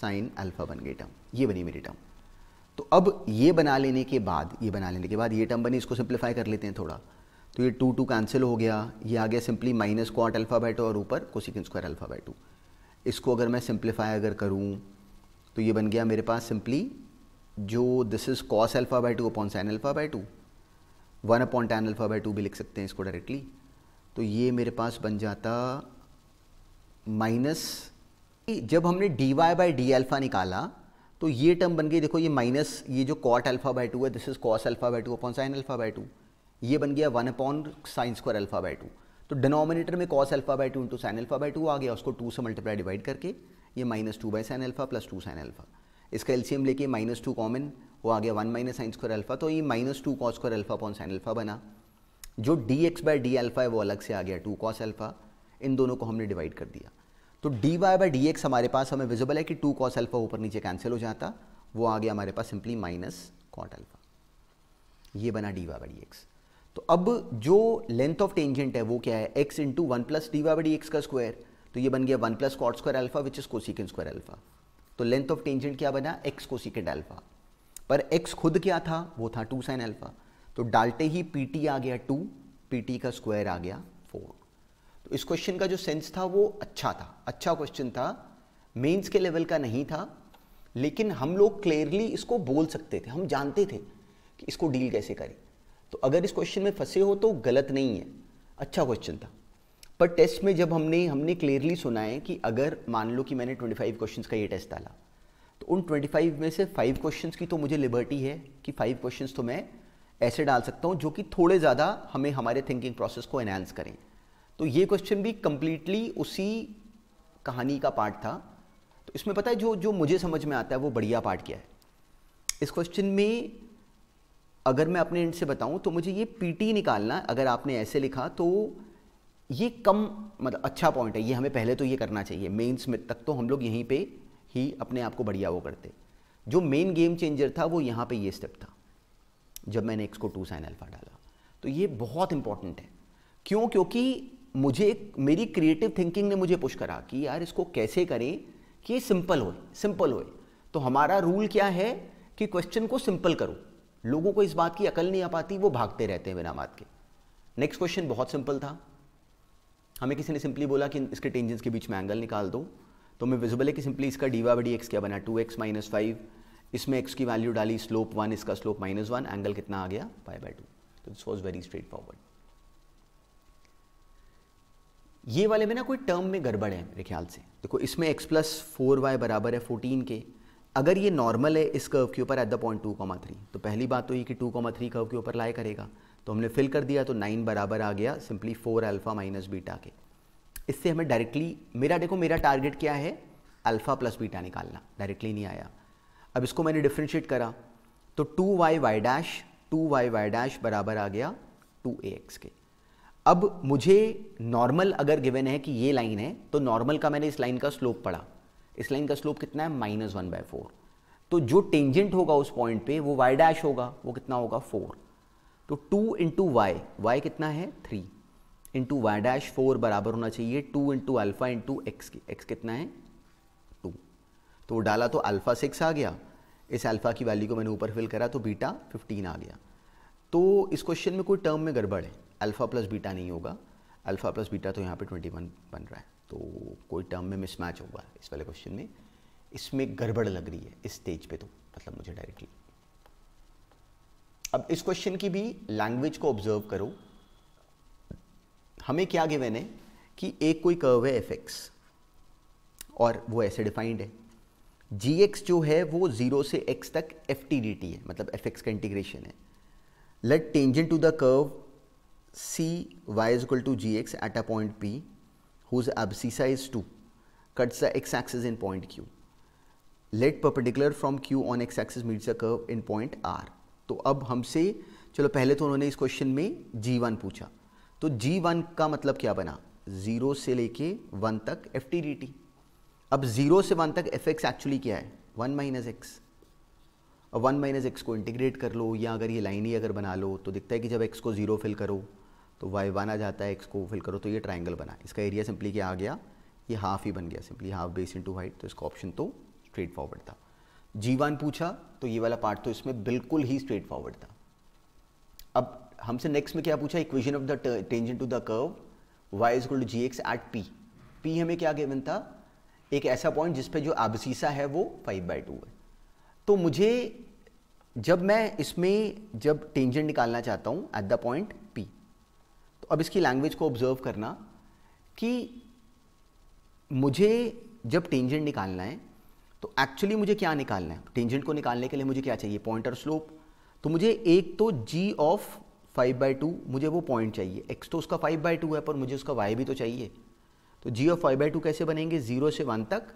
साइन अल्फा बन गई टर्म ये बनी मेरी टर्म तो अब ये बना लेने के बाद ये बना लेने के बाद ये टर्म बनी इसको सिंप्लीफाई कर लेते हैं थोड़ा तो ये टू टू कैंसिल हो गया ये आ गया सिंपली माइनस क्वाट अल्फ़ाबैट और ऊपर कोसिकन स्क्वायर अल्फ़ाबैट टू इसको अगर मैं सिंप्लीफाई अगर करूँ तो ये बन गया मेरे पास सिंपली जो this is cos alpha by two upon alpha by two one upon tan by two भी लिख सकते हैं इसको डायरेक्टली तो ये मेरे पास बन जाता माइनस जब हमने d y by d alpha निकाला तो ये टर्म बन गई देखो ये माइनस ये जो कॉट अल्फ़ा बाई टू है this is cos alpha by two upon sine alpha by two ये बन गया one upon sine square alpha by two तो डिनोमिनेटर में cos alpha by two into sine alpha by two आ गया उसको टू से मल्टीप्लाई डिवाइड करके ये minus two by sine alpha plus two sine alpha इसका एलसीएम लेके माइनस टू कॉमन वो आ गया one minus sine square alpha तो ये minus two cos square alpha upon sine alpha बना जो d x by d alpha है वो अलग से आ गया टू कॉस अल्फा इन दोनों को हमने डिवाइड कर दिया तो d y by d x हमारे पास हमें विजिबल है कि टू कॉस अल्फा ऊपर नीचे कैंसिल हो जाता वो आ गया हमारे पास सिंपली माइनस कॉट अल्फा ये बना d y by d x तो अब जो लेंथ ऑफ टेंजेंट है वो क्या है x into one plus d y d x का स्क्वायर तो ये बन गया one plus cot square alpha which is cosecant square alpha तो लेंथ ऑफ टेंजेंट क्या बना एक्स कोसिकेंड अल्फा पर एक्स खुद क्या था वो था टू साइन अल्फा तो डालते ही पी टी आ गया टू पी टी का स्क्वायर आ गया फोर तो इस क्वेश्चन का जो सेंस था वो अच्छा था अच्छा क्वेश्चन था मेंस के लेवल का नहीं था लेकिन हम लोग क्लियरली इसको बोल सकते थे हम जानते थे कि इसको डील कैसे करें तो अगर इस क्वेश्चन में फंसे हो तो गलत नहीं है अच्छा क्वेश्चन था पर टेस्ट में जब हमने हमने क्लियरली सुना है कि अगर मान लो कि मैंने 25 क्वेश्चन का ये टेस्ट डाला तो उन 25 में से फाइव क्वेश्चन की तो मुझे लिबर्टी है कि फाइव क्वेश्चन तो मैं ऐसे डाल सकता हूँ जो कि थोड़े ज़्यादा हमें हमारे थिंकिंग प्रोसेस को एनहेंस करें तो ये क्वेश्चन भी कम्प्लीटली उसी कहानी का पार्ट था तो इसमें पता है जो जो मुझे समझ में आता है वो बढ़िया पार्ट क्या है इस क्वेश्चन में अगर मैं अपने एंड से बताऊं तो मुझे ये पीटी निकालना अगर आपने ऐसे लिखा तो ये कम मतलब अच्छा पॉइंट है ये हमें पहले तो ये करना चाहिए मेंस में तक तो हम लोग यहीं पे ही अपने आप को बढ़िया वो करते जो मेन गेम चेंजर था वो यहाँ पे ये स्टेप था जब मैंने एक्स को टू साइन अल्फा डाला तो ये बहुत इंपॉर्टेंट है क्यों क्योंकि मुझे मेरी क्रिएटिव थिंकिंग ने मुझे पुश करा कि यार इसको कैसे करें कि सिंपल होए सिंपल होए तो हमारा रूल क्या है कि क्वेश्चन को सिंपल करो लोगों को इस बात की अकल नहीं आ पाती वो भागते रहते हैं बिना बात के नेक्स्ट क्वेश्चन बहुत सिंपल था हमें किसी ने सिंपली बोला कि इसके टेंजेंस के बीच में एंगल निकाल दो तो हमें विजिबल है कि सिंपली इसका वाई बड़ी एक्स क्या बना टू एक्स माइनस फाइव इसमें एक्स की वैल्यू डाली स्लोप वन इसका स्लोप माइनस वन एंगल कितना आ गया फाइव बाई टू तो this was very straightforward ये वाले में ना कोई टर्म में गड़बड़ है मेरे ख्याल से देखो इसमें एक्स प्लस फोर वाई बराबर है फोर्टीन के अगर ये नॉर्मल है इस कर्व के ऊपर at the point two comma three तो पहली बात तो ये कि टू कॉमा थ्री कर्व के ऊपर लाई करेगा तो हमने फिल कर दिया तो नाइन बराबर आ गया simply four alpha minus beta के इससे हमें डायरेक्टली मेरा देखो मेरा टारगेट क्या है अल्फ़ा प्लस बीटा निकालना डायरेक्टली नहीं आया अब इसको मैंने डिफ्रेंशिएट करा तो two y Y dash two y Y dash बराबर आ गया टू ए एक्स के अब मुझे नॉर्मल अगर गिवन है कि ये लाइन है तो नॉर्मल का मैंने इस लाइन का स्लोप पढ़ा इस लाइन का स्लोप कितना है माइनस वन बाय फोर तो जो टेंजेंट होगा उस पॉइंट पे वो वाई डैश होगा वो कितना होगा फोर तो टू इंटू वाई वाई कितना है three into Y dash four बराबर होना चाहिए two into alpha into x की एक्स कितना है टू तो डाला तो अल्फ़ा सिक्स आ गया इस अल्फ़ा की वैल्यू को मैंने ऊपर फिल करा तो बीटा फिफ्टीन आ गया तो इस क्वेश्चन में कोई टर्म में गड़बड़ है अल्फ़ा प्लस बीटा नहीं होगा अल्फ़ा प्लस बीटा तो यहाँ पे ट्वेंटी वन बन रहा है तो कोई टर्म में मिसमैच होगा इस वाले क्वेश्चन में इसमें गड़बड़ लग रही है इस स्टेज पे तो मतलब मुझे डायरेक्टली अब इस क्वेश्चन की भी लैंग्वेज को ऑब्जर्व करो हमें क्या गिवन है कि एक कोई कर्व है एफ और वो ऐसे डिफाइंड है जी एक्स जो है वो जीरो से एक्स तक एफ टी डी टी है मतलब एफ एक्स का इंटीग्रेशन है let tangent to the curve c y is equal to g x at a point p whose abscissa is 2 cuts the x-axis in point Q. Let perpendicular from Q on x-axis meets the curve in point R. तो अब हमसे चलो पहले तो उन्होंने इस क्वेश्चन में G1 पूछा तो G1 का मतलब क्या बना जीरो से लेके वन तक एफ अब जीरो से वन तक एफ एक्चुअली क्या है वन माइनस एक्स अब वन माइनस एक्स को इंटीग्रेट कर लो या अगर ये लाइन ही अगर बना लो तो दिखता है कि जब एक्स को ज़ीरो फिल करो तो वाई वन आ जाता है एक्स को फिल करो तो ये ट्राइंगल बना इसका एरिया सिंपली क्या आ गया ये हाफ ही बन गया simply half base into height तो इसका ऑप्शन तो स्ट्रेट फॉरवर्ड था जी वन पूछा तो ये वाला पार्ट तो इसमें बिल्कुल ही स्ट्रेट फॉरवर्ड था अब हमसे नेक्स्ट में क्या पूछा equation of the in to the curve y is two g x at p p हमें क्या गेवन था एक ऐसा पॉइंट जिस पे जो आबसीसा है वो फाइव बाई टू है तो मुझे जब मैं इसमें जब टेंजेंट निकालना चाहता हूँ एट द पॉइंट तो अब इसकी लैंग्वेज को ऑब्जर्व करना कि मुझे जब टेंजेंट निकालना है तो एक्चुअली मुझे क्या निकालना है टेंजेंट को निकालने के लिए मुझे क्या चाहिए और स्लोप तो मुझे एक तो g of five by two मुझे वो पॉइंट चाहिए x तो उसका फाइव बाई टू है पर मुझे उसका y भी तो चाहिए तो g of five by two कैसे बनेंगे जीरो से वन तक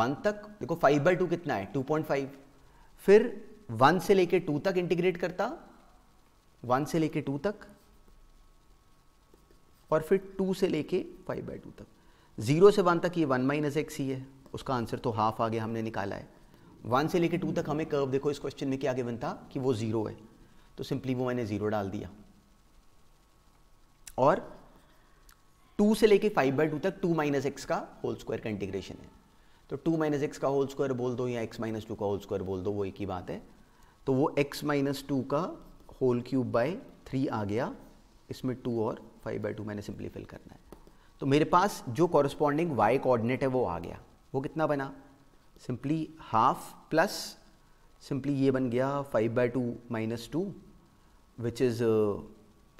वन तक देखो फाइव बाई टू कितना है टू पॉइंट फाइव फिर वन से लेके टू तक इंटीग्रेट करता वन से लेके टू तक और फिर टू से लेके फाइव बाई टू तक ज़ीरो से वन तक ये वन माइनस एक्स ही है उसका आंसर तो हाफ आगे हमने निकाला है वन से लेके टू तक हमें कर्व देखो इस क्वेश्चन में क्या आगे बनता कि वो ज़ीरो है तो सिंपली वो मैंने ज़ीरो डाल दिया और टू से लेके फाइव बाई टू तक टू माइनस एक्स का होल स्क्वायर का इंटीग्रेशन है तो टू माइनस एक्स का होल स्क्वायर बोल दो या एक्स माइनस टू का होल स्क्वायर बोल दो वो एक ही बात है तो वो एक्स माइनस टू का होल क्यूब बाय थ्री आ गया इसमें टू और फाइव बाई टू मैंने सिंपली फिल करना है तो मेरे पास जो कॉरस्पॉन्डिंग वाई कोऑर्डिनेट है वो आ गया वो कितना बना सिंपली हाफ प्लस सिंपली ये बन गया five by two minus two which is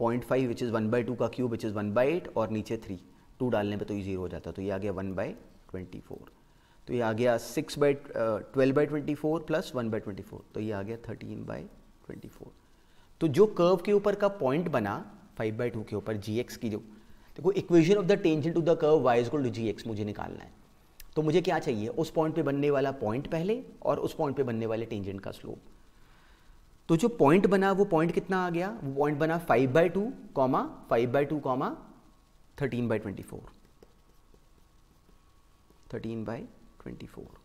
point five which is one by two का cube which is one by eight और नीचे थ्री टू डालने पे तो ये जीरो हो जाता तो ये आ गया वन बाई ट्वेंटी फोर तो ये आ गया six by twelve by twenty four plus one by twenty four तो ये आ गया थर्टीन बाई ट्वेंटी फोर तो जो कर्व के ऊपर का पॉइंट बना फाइव बाई टू के ऊपर जी एक्स की जो देखो equation of the tangent to the curve y is equal to g x मुझे निकालना है तो मुझे क्या चाहिए उस पॉइंट पे बनने वाला पॉइंट पहले और उस पॉइंट पे बनने वाले टेंजेंट का स्लोप तो जो पॉइंट बना वो पॉइंट कितना आ गया वो पॉइंट बना five by two comma five by two comma thirteen by twenty four thirteen by twenty four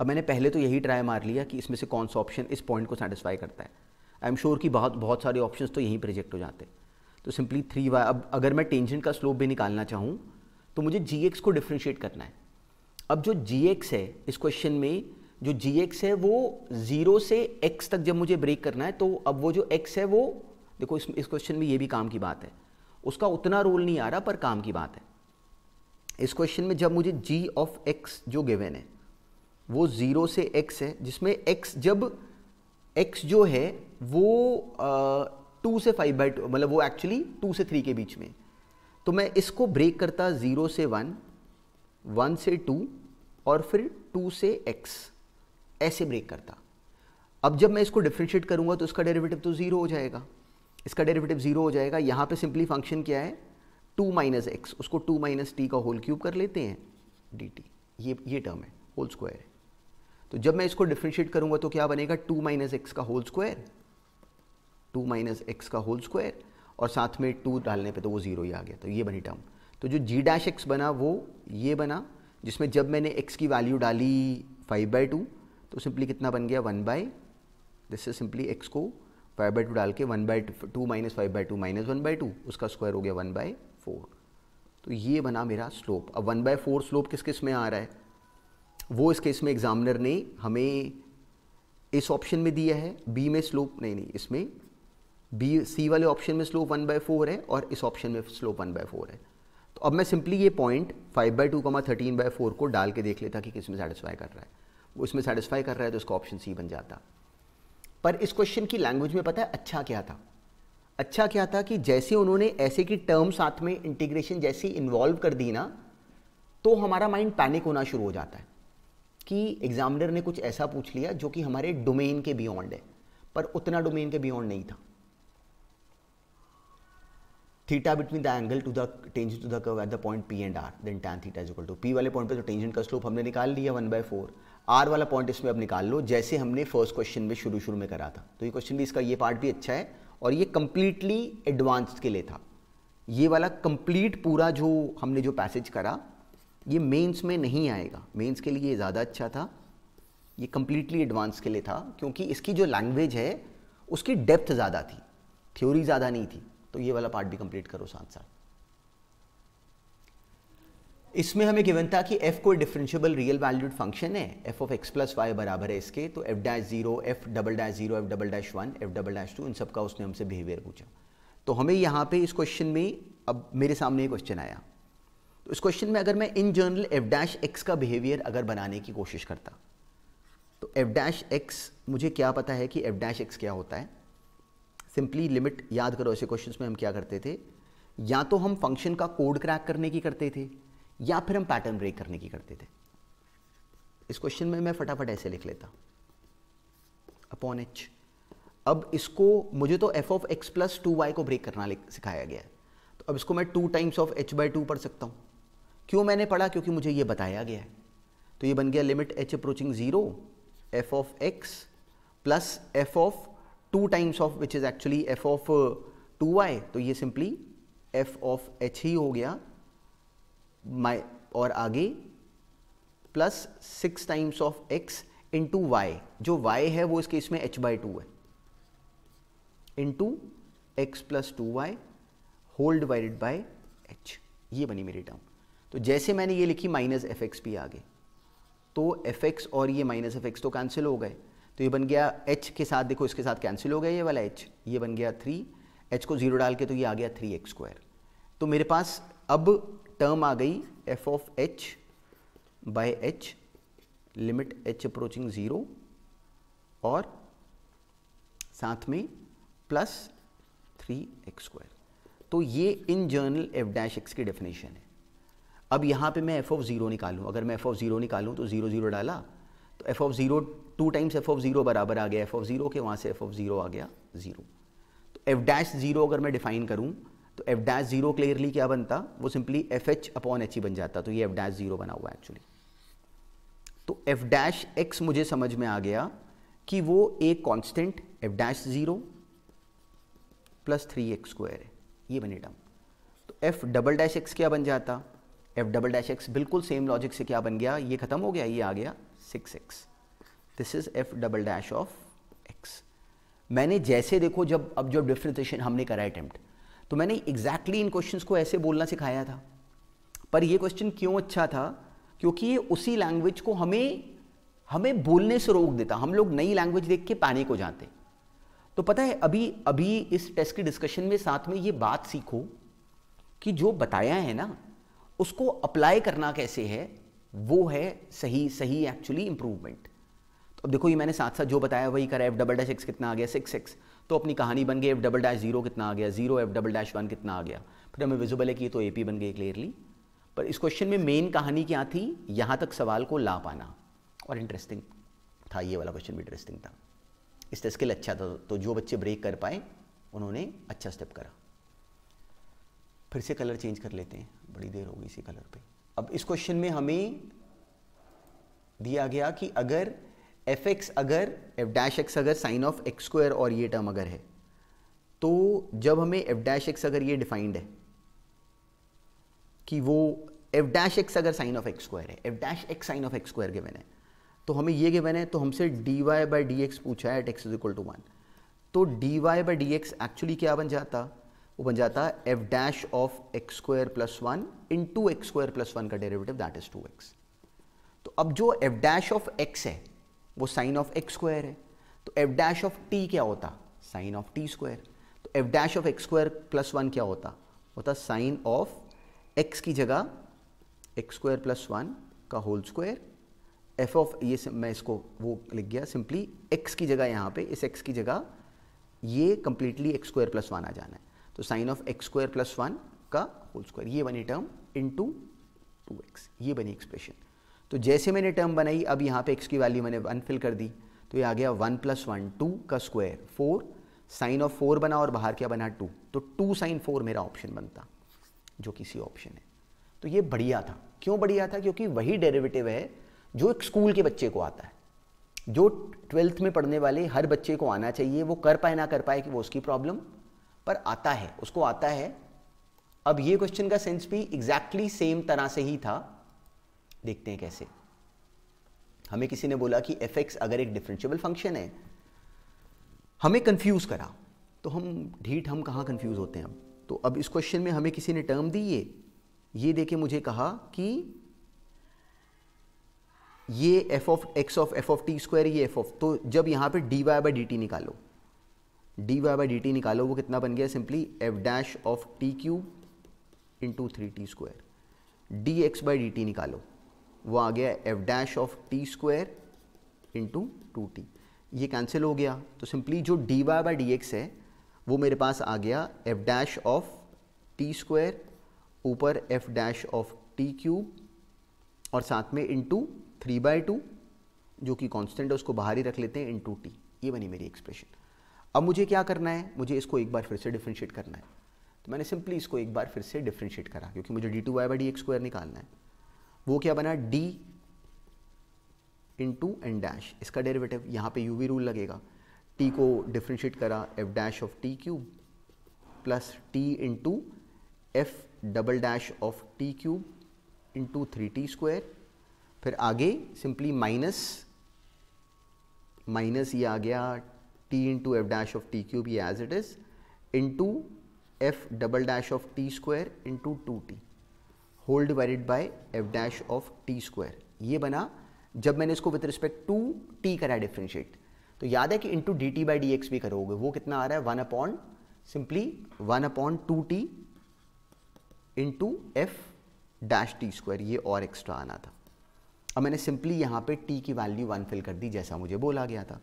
अब मैंने पहले तो यही ट्राई मार लिया कि इसमें से कौन सा ऑप्शन इस पॉइंट को सेटिस्फाई करता है आई एम श्योर कि बहुत बहुत सारे ऑप्शंस तो यहीं पर रिजेक्ट हो जाते हैं तो सिंपली थ्री वाई अब अगर मैं टेंजेंट का स्लोप भी निकालना चाहूँ तो मुझे जी को डिफ्रेंशिएट करना है अब जो जी है इस क्वेश्चन में जो जी है वो ज़ीरो से एक्स तक जब मुझे ब्रेक करना है तो अब वो जो एक्स है वो देखो इस इस क्वेश्चन में ये भी काम की बात है उसका उतना रोल नहीं आ रहा पर काम की बात है इस क्वेश्चन में जब मुझे जी ऑफ एक्स जो गिवेन है वो ज़ीरो से एक्स है जिसमें एक्स जब एक्स जो है वो टू से फाइव बाई टू मतलब वो एक्चुअली टू से थ्री के बीच में तो मैं इसको ब्रेक करता ज़ीरो से वन वन से टू और फिर टू से एक्स ऐसे ब्रेक करता अब जब मैं इसको डिफ्रेंशिएट करूँगा तो इसका डेरिवेटिव तो ज़ीरो हो जाएगा इसका डेरिवेटिव ज़ीरो हो जाएगा यहां पे सिंपली फंक्शन क्या है टू माइनस एक्स उसको टू माइनस टी का होल क्यूब कर लेते हैं डी टी ये ये टर्म है होल स्क्वायर है तो जब मैं इसको डिफ्रेंशिएट करूंगा तो क्या बनेगा टू माइनस एक्स का whole square two minus x का होल स्क्वायर और साथ में टू डालने पे तो वो ज़ीरो ही आ गया तो ये बनी टर्म तो जो जी डैश एक्स बना वो ये बना जिसमें जब मैंने एक्स की वैल्यू डाली फाइव बाई टू तो सिंपली कितना बन गया one by this is simply x को फाइव बाई टू डाल के one by two minus five by two minus one by two उसका स्क्वायर हो गया वन बाई फोर तो ये बना मेरा स्लोप अब वन बाई फोर स्लोप किस किस में आ रहा है वो इस केस में एग्जामिनर ने हमें इस ऑप्शन में दिया है बी में स्लोप नहीं नहीं इसमें बी सी वाले ऑप्शन में स्लोप वन बाय फोर है और इस ऑप्शन में स्लोप वन बाय फोर है तो अब मैं सिंपली ये point five by two comma thirteen by four को डाल के देख लेता कि किस में सेटिस्फाई कर रहा है वो इसमें सेटिस्फाई कर रहा है तो उसका ऑप्शन सी बन जाता पर इस क्वेश्चन की लैंग्वेज में पता है अच्छा क्या था अच्छा क्या था कि जैसे उन्होंने ऐसे की टर्म साथ में इंटीग्रेशन जैसे इन्वॉल्व कर दी ना तो हमारा माइंड पैनिक होना शुरू हो जाता है कि एग्जामिनर ने कुछ ऐसा पूछ लिया जो कि हमारे डोमेन के बियॉन्ड है पर उतना डोमेन के बियॉन्ड नहीं था theta between the angle to the tangent to the curve at the point P and R then tan theta is equal to P वाले पॉइंट पे तो टेंजेंट का स्लोप हमने निकाल लिया वन बाय फोर आर वाला पॉइंट इसमें अब निकाल लो जैसे हमने फर्स्ट क्वेश्चन में शुरू शुरू में करा था तो ये क्वेश्चन भी इसका ये पार्ट भी अच्छा है और ये कम्प्लीटली एडवांस के लिए था ये वाला कंप्लीट पूरा जो हमने जो पैसेज करा ये मेंस में नहीं आएगा मेंस के लिए ज़्यादा अच्छा था ये कम्प्लीटली एडवांस के लिए था क्योंकि इसकी जो लैंग्वेज है उसकी डेप्थ ज़्यादा थी थ्योरी ज़्यादा नहीं थी तो ये वाला पार्ट भी कंप्लीट करो साथ साथ इसमें हमें गिवन था कि f कोई डिफरेंशियबल रियल वैल्यूड फंक्शन है f of x plus y बराबर है इसके तो f dash zero f double dash zero f double dash one f double dash two इन सब का उसने हमसे बिहेवियर पूछा तो हमें यहाँ पे इस क्वेश्चन में अब मेरे सामने ये क्वेश्चन आया तो इस क्वेश्चन में अगर मैं in general f dash x का बिहेवियर अगर बनाने की कोशिश करता तो एफ डैश एक्स मुझे क्या पता है कि एफ डैश एक्स क्या होता है सिंपली लिमिट याद करो ऐसे क्वेश्चन में हम क्या करते थे या तो हम फंक्शन का कोड क्रैक करने की करते थे या फिर हम पैटर्न ब्रेक करने की करते थे इस क्वेश्चन में मैं फटाफट ऐसे लिख लेता अपॉन एच अब इसको मुझे तो f of x plus two y को ब्रेक करना सिखाया गया है तो अब इसको मैं two times of h by two पढ़ सकता हूँ क्यों मैंने पढ़ा क्योंकि मुझे ये बताया गया है तो ये बन गया limit h approaching zero f of x plus f of two times of which is actually f of two y तो ये सिंपली एफ ऑफ एच ही हो गया माई और आगे plus six times of x into y जो वाई है वो इसके इसमें एच बाई टू है into x plus two y whole divided by h ये बनी मेरी टर्म तो जैसे मैंने ये लिखी माइनस एफ एक्स भी आगे तो एफ एक्स और ये माइनस एफ एक्स तो कैंसिल हो गए तो ये बन गया एच के साथ देखो इसके साथ कैंसिल हो गया ये वाला एच ये बन गया थ्री एच को जीरो डाल के तो ये आ गया थ्री एक्स स्क्वायर तो मेरे पास अब टर्म आ गई f of h by h limit h approaching zero और साथ में प्लस थ्री एक्स स्क्वायर तो ये in general f dash x की डेफिनेशन है अब यहाँ पे मैं एफ ऑफ ज़ीरो निकालूँ अगर मैं एफ ऑफ ज़ीरो निकालूँ तो ज़ीरो ज़ीरो डाला तो f of zero two times f of zero बराबर आ गया एफ ऑफ ज़ीरो के वहाँ से एफ ऑफ ज़ीरो आ गया ज़ीरो तो एफ डैश ज़ीरो अगर मैं डिफाइन करूँ तो एफ डैश ज़ीरो क्लियरली क्या बनता वो simply f h upon h ही बन जाता तो ये एफ डैश ज़ीरो बना हुआ है एक्चुअली तो एफ डैश एक्स मुझे समझ में आ गया कि वो एक constant f dash zero plus three x square है ये बने टर्म तो एफ डबल डैश एक्स क्या बन जाता एफ डबल डैश एक्स बिल्कुल सेम लॉजिक से क्या बन गया ये ख़त्म हो गया ये आ गया six x this is f double dash of x मैंने जैसे देखो जब अब जब डिफ्रेंसिएशन हमने करा अटैम्प्ट तो मैंने एग्जैक्टली इन क्वेश्चंस को ऐसे बोलना सिखाया था पर ये क्वेश्चन क्यों अच्छा था क्योंकि ये उसी लैंग्वेज को हमें हमें बोलने से रोक देता हम लोग नई लैंग्वेज देख के पाने को जाते तो पता है अभी अभी इस टेस्ट की डिस्कशन में साथ में ये बात सीखो कि जो बताया है ना उसको अप्लाई करना कैसे है वो है सही सही एक्चुअली इम्प्रूवमेंट अब देखो ये मैंने साथ साथ जो बताया वही करा एफ डबल डैश एक्स कितना आ गया सिक्स एक्स तो अपनी कहानी बन गई एफ डबल डैश जीरो कितना आ गया zero f double dash one कितना आ गया फिर हमें विजुबल है कि ये तो ए पी बन गई क्लियरली पर इस क्वेश्चन में मेन कहानी क्या थी यहाँ तक सवाल को ला पाना और इंटरेस्टिंग था ये वाला क्वेश्चन भी इंटरेस्टिंग था इसका स्किल अच्छा था तो जो बच्चे ब्रेक कर पाए उन्होंने अच्छा स्टेप करा फिर से कलर चेंज कर लेते हैं बड़ी देर होगी इसी कलर पे अब इस क्वेश्चन में हमें दिया गया कि अगर एफ एक्स अगर एफ डैश एक्स अगर साइन ऑफ एक्स स्क्वायर और ये टर्म अगर है तो जब हमें एफ डैश एक्स अगर ये डिफाइंड है कि वो एफ डैश एक्स अगर साइन ऑफ एक्स स्क्वायर है f dash x sine of x square given है तो हमें ये गिवन है तो हमसे d y by d x पूछा है at x is equal to one तो d y by d x actually क्या बन जाता वो बन जाता f dash of x square plus one into two x square plus one का derivative that is two x तो अब जो एफ डैश ऑफ एक्स है वो साइन ऑफ एक्स स्क्वायर है तो एफ डैश ऑफ टी क्या होता साइन ऑफ टी स्क्वायर तो f dash of x square plus one क्या होता होता साइन ऑफ एक्स की जगह एक्स स्क्वायर प्लस वन का होल स्क्वायर एफ ऑफ ये मैं इसको वो लिख गया सिंपली एक्स की जगह यहाँ पे इस एक्स की जगह ये completely x square plus one आ जाना है तो sine of x square plus one का होल स्क्वायर ये बनी term into two x ये बनी एक्सप्रेशन तो जैसे मैंने टर्म बनाई अब यहाँ पे एक्स की वैल्यू मैंने वन फिल कर दी तो ये आ गया वन प्लस वन टू का square four sine of four बना और बाहर क्या बना टू तो टू साइन फोर मेरा ऑप्शन बनता जो किसी ऑप्शन है तो ये बढ़िया था क्यों बढ़िया था क्योंकि वही डेरिवेटिव है जो एक स्कूल के बच्चे को आता है जो ट्वेल्थ में पढ़ने वाले हर बच्चे को आना चाहिए वो कर पाए ना कर पाए कि वो उसकी प्रॉब्लम पर आता है उसको आता है अब ये क्वेश्चन का सेंस भी एग्जैक्टली exactly सेम तरह से ही था देखते हैं कैसे हमें किसी ने बोला कि एफ एक्स अगर एक डिफरेंशियबल फंक्शन है हमें कंफ्यूज करा तो हम ढीठ हम कहाँ कंफ्यूज होते हैं हम तो अब इस क्वेश्चन में हमें किसी ने टर्म दी ये ये देखे मुझे कहा कि ये f of x of f of t square ये एफ ऑफ तो जब यहाँ पे d y by d t निकालो d y by d t निकालो वो कितना बन गया simply f dash of t cube into three t square d x by d t निकालो वो आ गया f dash of t square into two t ये कैंसिल हो गया तो सिंपली जो D y by d x है वो मेरे पास आ गया f dash of t square ऊपर f dash of t cube और साथ में इंटू थ्री बाई टू जो कि कांस्टेंट है उसको बाहर ही रख लेते हैं इंटू टी ये बनी मेरी एक्सप्रेशन अब मुझे क्या करना है मुझे इसको एक बार फिर से डिफ्रेंशिएट करना है तो मैंने सिंपली इसको एक बार फिर से डिफ्रेंशिएट करा क्योंकि मुझे d two y by d x square निकालना है वो क्या बना डी इंटू एन डैश इसका डेरिवेटिव यहाँ पे यूवी रूल लगेगा टी को डिफ्रेंशिएट करा f dash of t cube plus t into f double dash of t cube into three t square फिर आगे सिंपली माइनस माइनस ये आ गया t into f dash of t cube ये as it is into f double dash of t square into two t whole divided by f dash of t square ये बना जब मैंने इसको विद रिस्पेक्ट टू टी करा डिफ्रेंशिएट तो याद है कि into d t by d x भी करोगे वो कितना आ रहा है one upon simply one upon two t into f dash t square ये और एक्स्ट्रा आना था अब मैंने सिंपली यहाँ पे टी की वैल्यू वन फिल कर दी जैसा मुझे बोला गया था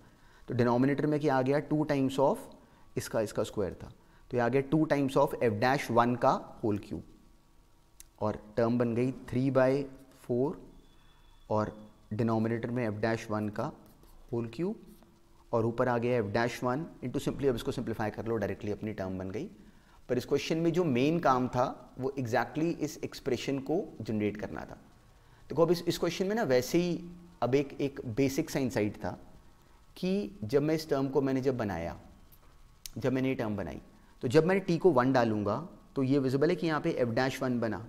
तो डिनोमिनेटर में क्या आ गया टू टाइम्स ऑफ इसका इसका स्क्वायर था तो ये आ गया two times of f dash one का होल क्यूब और टर्म बन गई थ्री बाई फोर और डिनोमिनेटर में एफ डैश वन का होल क्यूब और ऊपर आ गया f dash one into simply अब इसको सिंप्लीफाई कर लो डायरेक्टली अपनी टर्म बन गई पर इस क्वेश्चन में जो मेन काम था वो एग्जैक्टली exactly इस एक्सप्रेशन को जनरेट करना था देखो अब इस इस क्वेश्चन में ना वैसे ही अब एक एक बेसिक सा इंसाइट था कि जब मैं इस टर्म को मैंने जब बनाया जब मैंने ये टर्म बनाई तो जब मैंने टी को वन डालूंगा तो ये विजिबल है कि यहाँ पे एफ डैश वन बना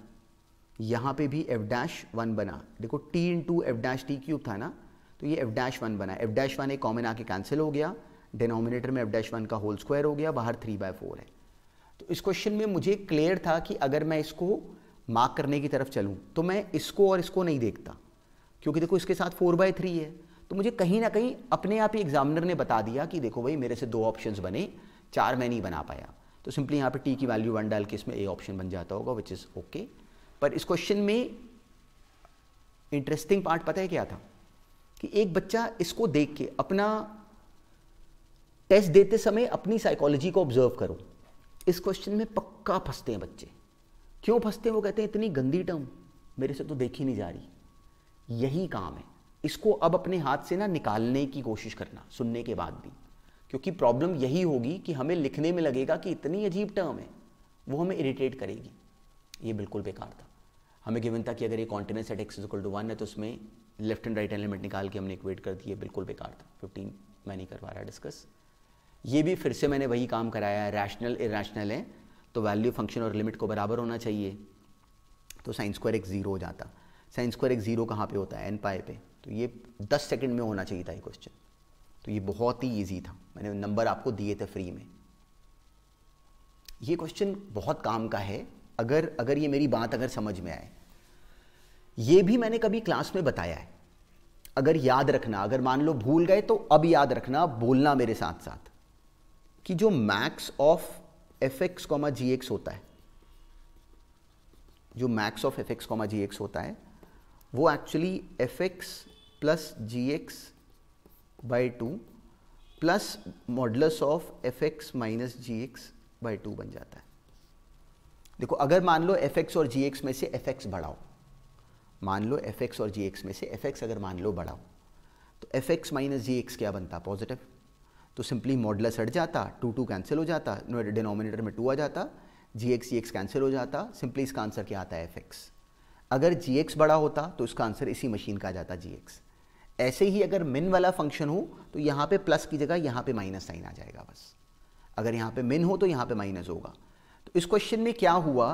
यहाँ पे भी एफ डैश वन बना देखो T two F dash T cube था ना तो ये एफ डैश वन बना एफ डैश वन एक कॉमन आके कैंसिल हो गया डिनोमिनेटर में एफ डैश वन का होल स्क्वायर हो गया बाहर थ्री बाय फोर है तो इस क्वेश्चन में मुझे क्लियर था कि अगर मैं इसको मार्क करने की तरफ चलूँ तो मैं इसको और इसको नहीं देखता क्योंकि देखो इसके साथ फोर बाय थ्री है तो मुझे कहीं ना कहीं अपने आप ही एग्जामिनर ने बता दिया कि देखो भाई मेरे से दो ऑप्शन बने चार मैं नहीं बना पाया तो सिंपली यहाँ पे टी की वैल्यू वन डाल के इसमें ए ऑप्शन बन जाता होगा विच इज़ ओके पर इस क्वेश्चन में इंटरेस्टिंग पार्ट पता है क्या था कि एक बच्चा इसको देख के अपना टेस्ट देते समय अपनी साइकोलॉजी को ऑब्जर्व करो इस क्वेश्चन में पक्का फंसते हैं बच्चे क्यों फंसते हैं वो कहते हैं इतनी गंदी टर्म मेरे से तो देखी नहीं जा रही यही काम है इसको अब अपने हाथ से ना निकालने की कोशिश करना सुनने के बाद भी क्योंकि प्रॉब्लम यही होगी कि हमें लिखने में लगेगा कि इतनी अजीब टर्म है वो हमें इरिटेट करेगी ये बिल्कुल बेकार था हमें गिवन था कि अगर ये continuous at x equal to one है तो उसमें लेफ्ट एंड राइट एलिमेंट निकाल के हमने इक्वेट कर दिए बिल्कुल बेकार था फिफ्टीन मैं नहीं करवा रहा डिस्कस ये भी फिर से मैंने वही काम कराया है रैशनल इरेशनल है तो वैल्यू फंक्शन और लिमिट को बराबर होना चाहिए तो साइन स्क्वायर एक ज़ीरो हो जाता साइन स्क्वायर एक ज़ीरो कहाँ पे होता है एन पाए पे तो ये दस सेकंड में होना चाहिए था ये क्वेश्चन तो ये बहुत ही ईजी था मैंने नंबर आपको दिए थे फ्री में ये क्वेश्चन बहुत काम का है अगर अगर ये मेरी बात अगर समझ में आए ये भी मैंने कभी क्लास में बताया है अगर याद रखना अगर मान लो भूल गए तो अब याद रखना बोलना मेरे साथ साथ कि जो max of f x comma g x होता है जो max of f x comma g x होता है वो actually f x plus g x by two plus modulus of f x minus g x by two बन जाता है देखो अगर मान लो एफ एक्स और जी एक्स में से एफ एक्स बढ़ाओ मान लो एफ एक्स और जी एक्स में से एफ एक्स अगर मान लो बड़ा हो तो f x minus g x क्या बनता पॉजिटिव तो सिंपली मॉडलस हट जाता टू टू कैंसिल हो जाता डिनोमिनेटर में टू आ जाता g x g x cancel हो जाता सिंपली इसका आंसर क्या आता है एफ एक्स अगर जी एक्स बड़ा होता तो इसका आंसर इसी मशीन का आ जाता जी एक्स ऐसे ही अगर मिन वाला फंक्शन हो तो यहाँ पे प्लस की जगह यहाँ पे माइनस साइन आ जाएगा बस अगर यहाँ पे मिन हो तो यहाँ पे माइनस होगा तो इस क्वेश्चन में क्या हुआ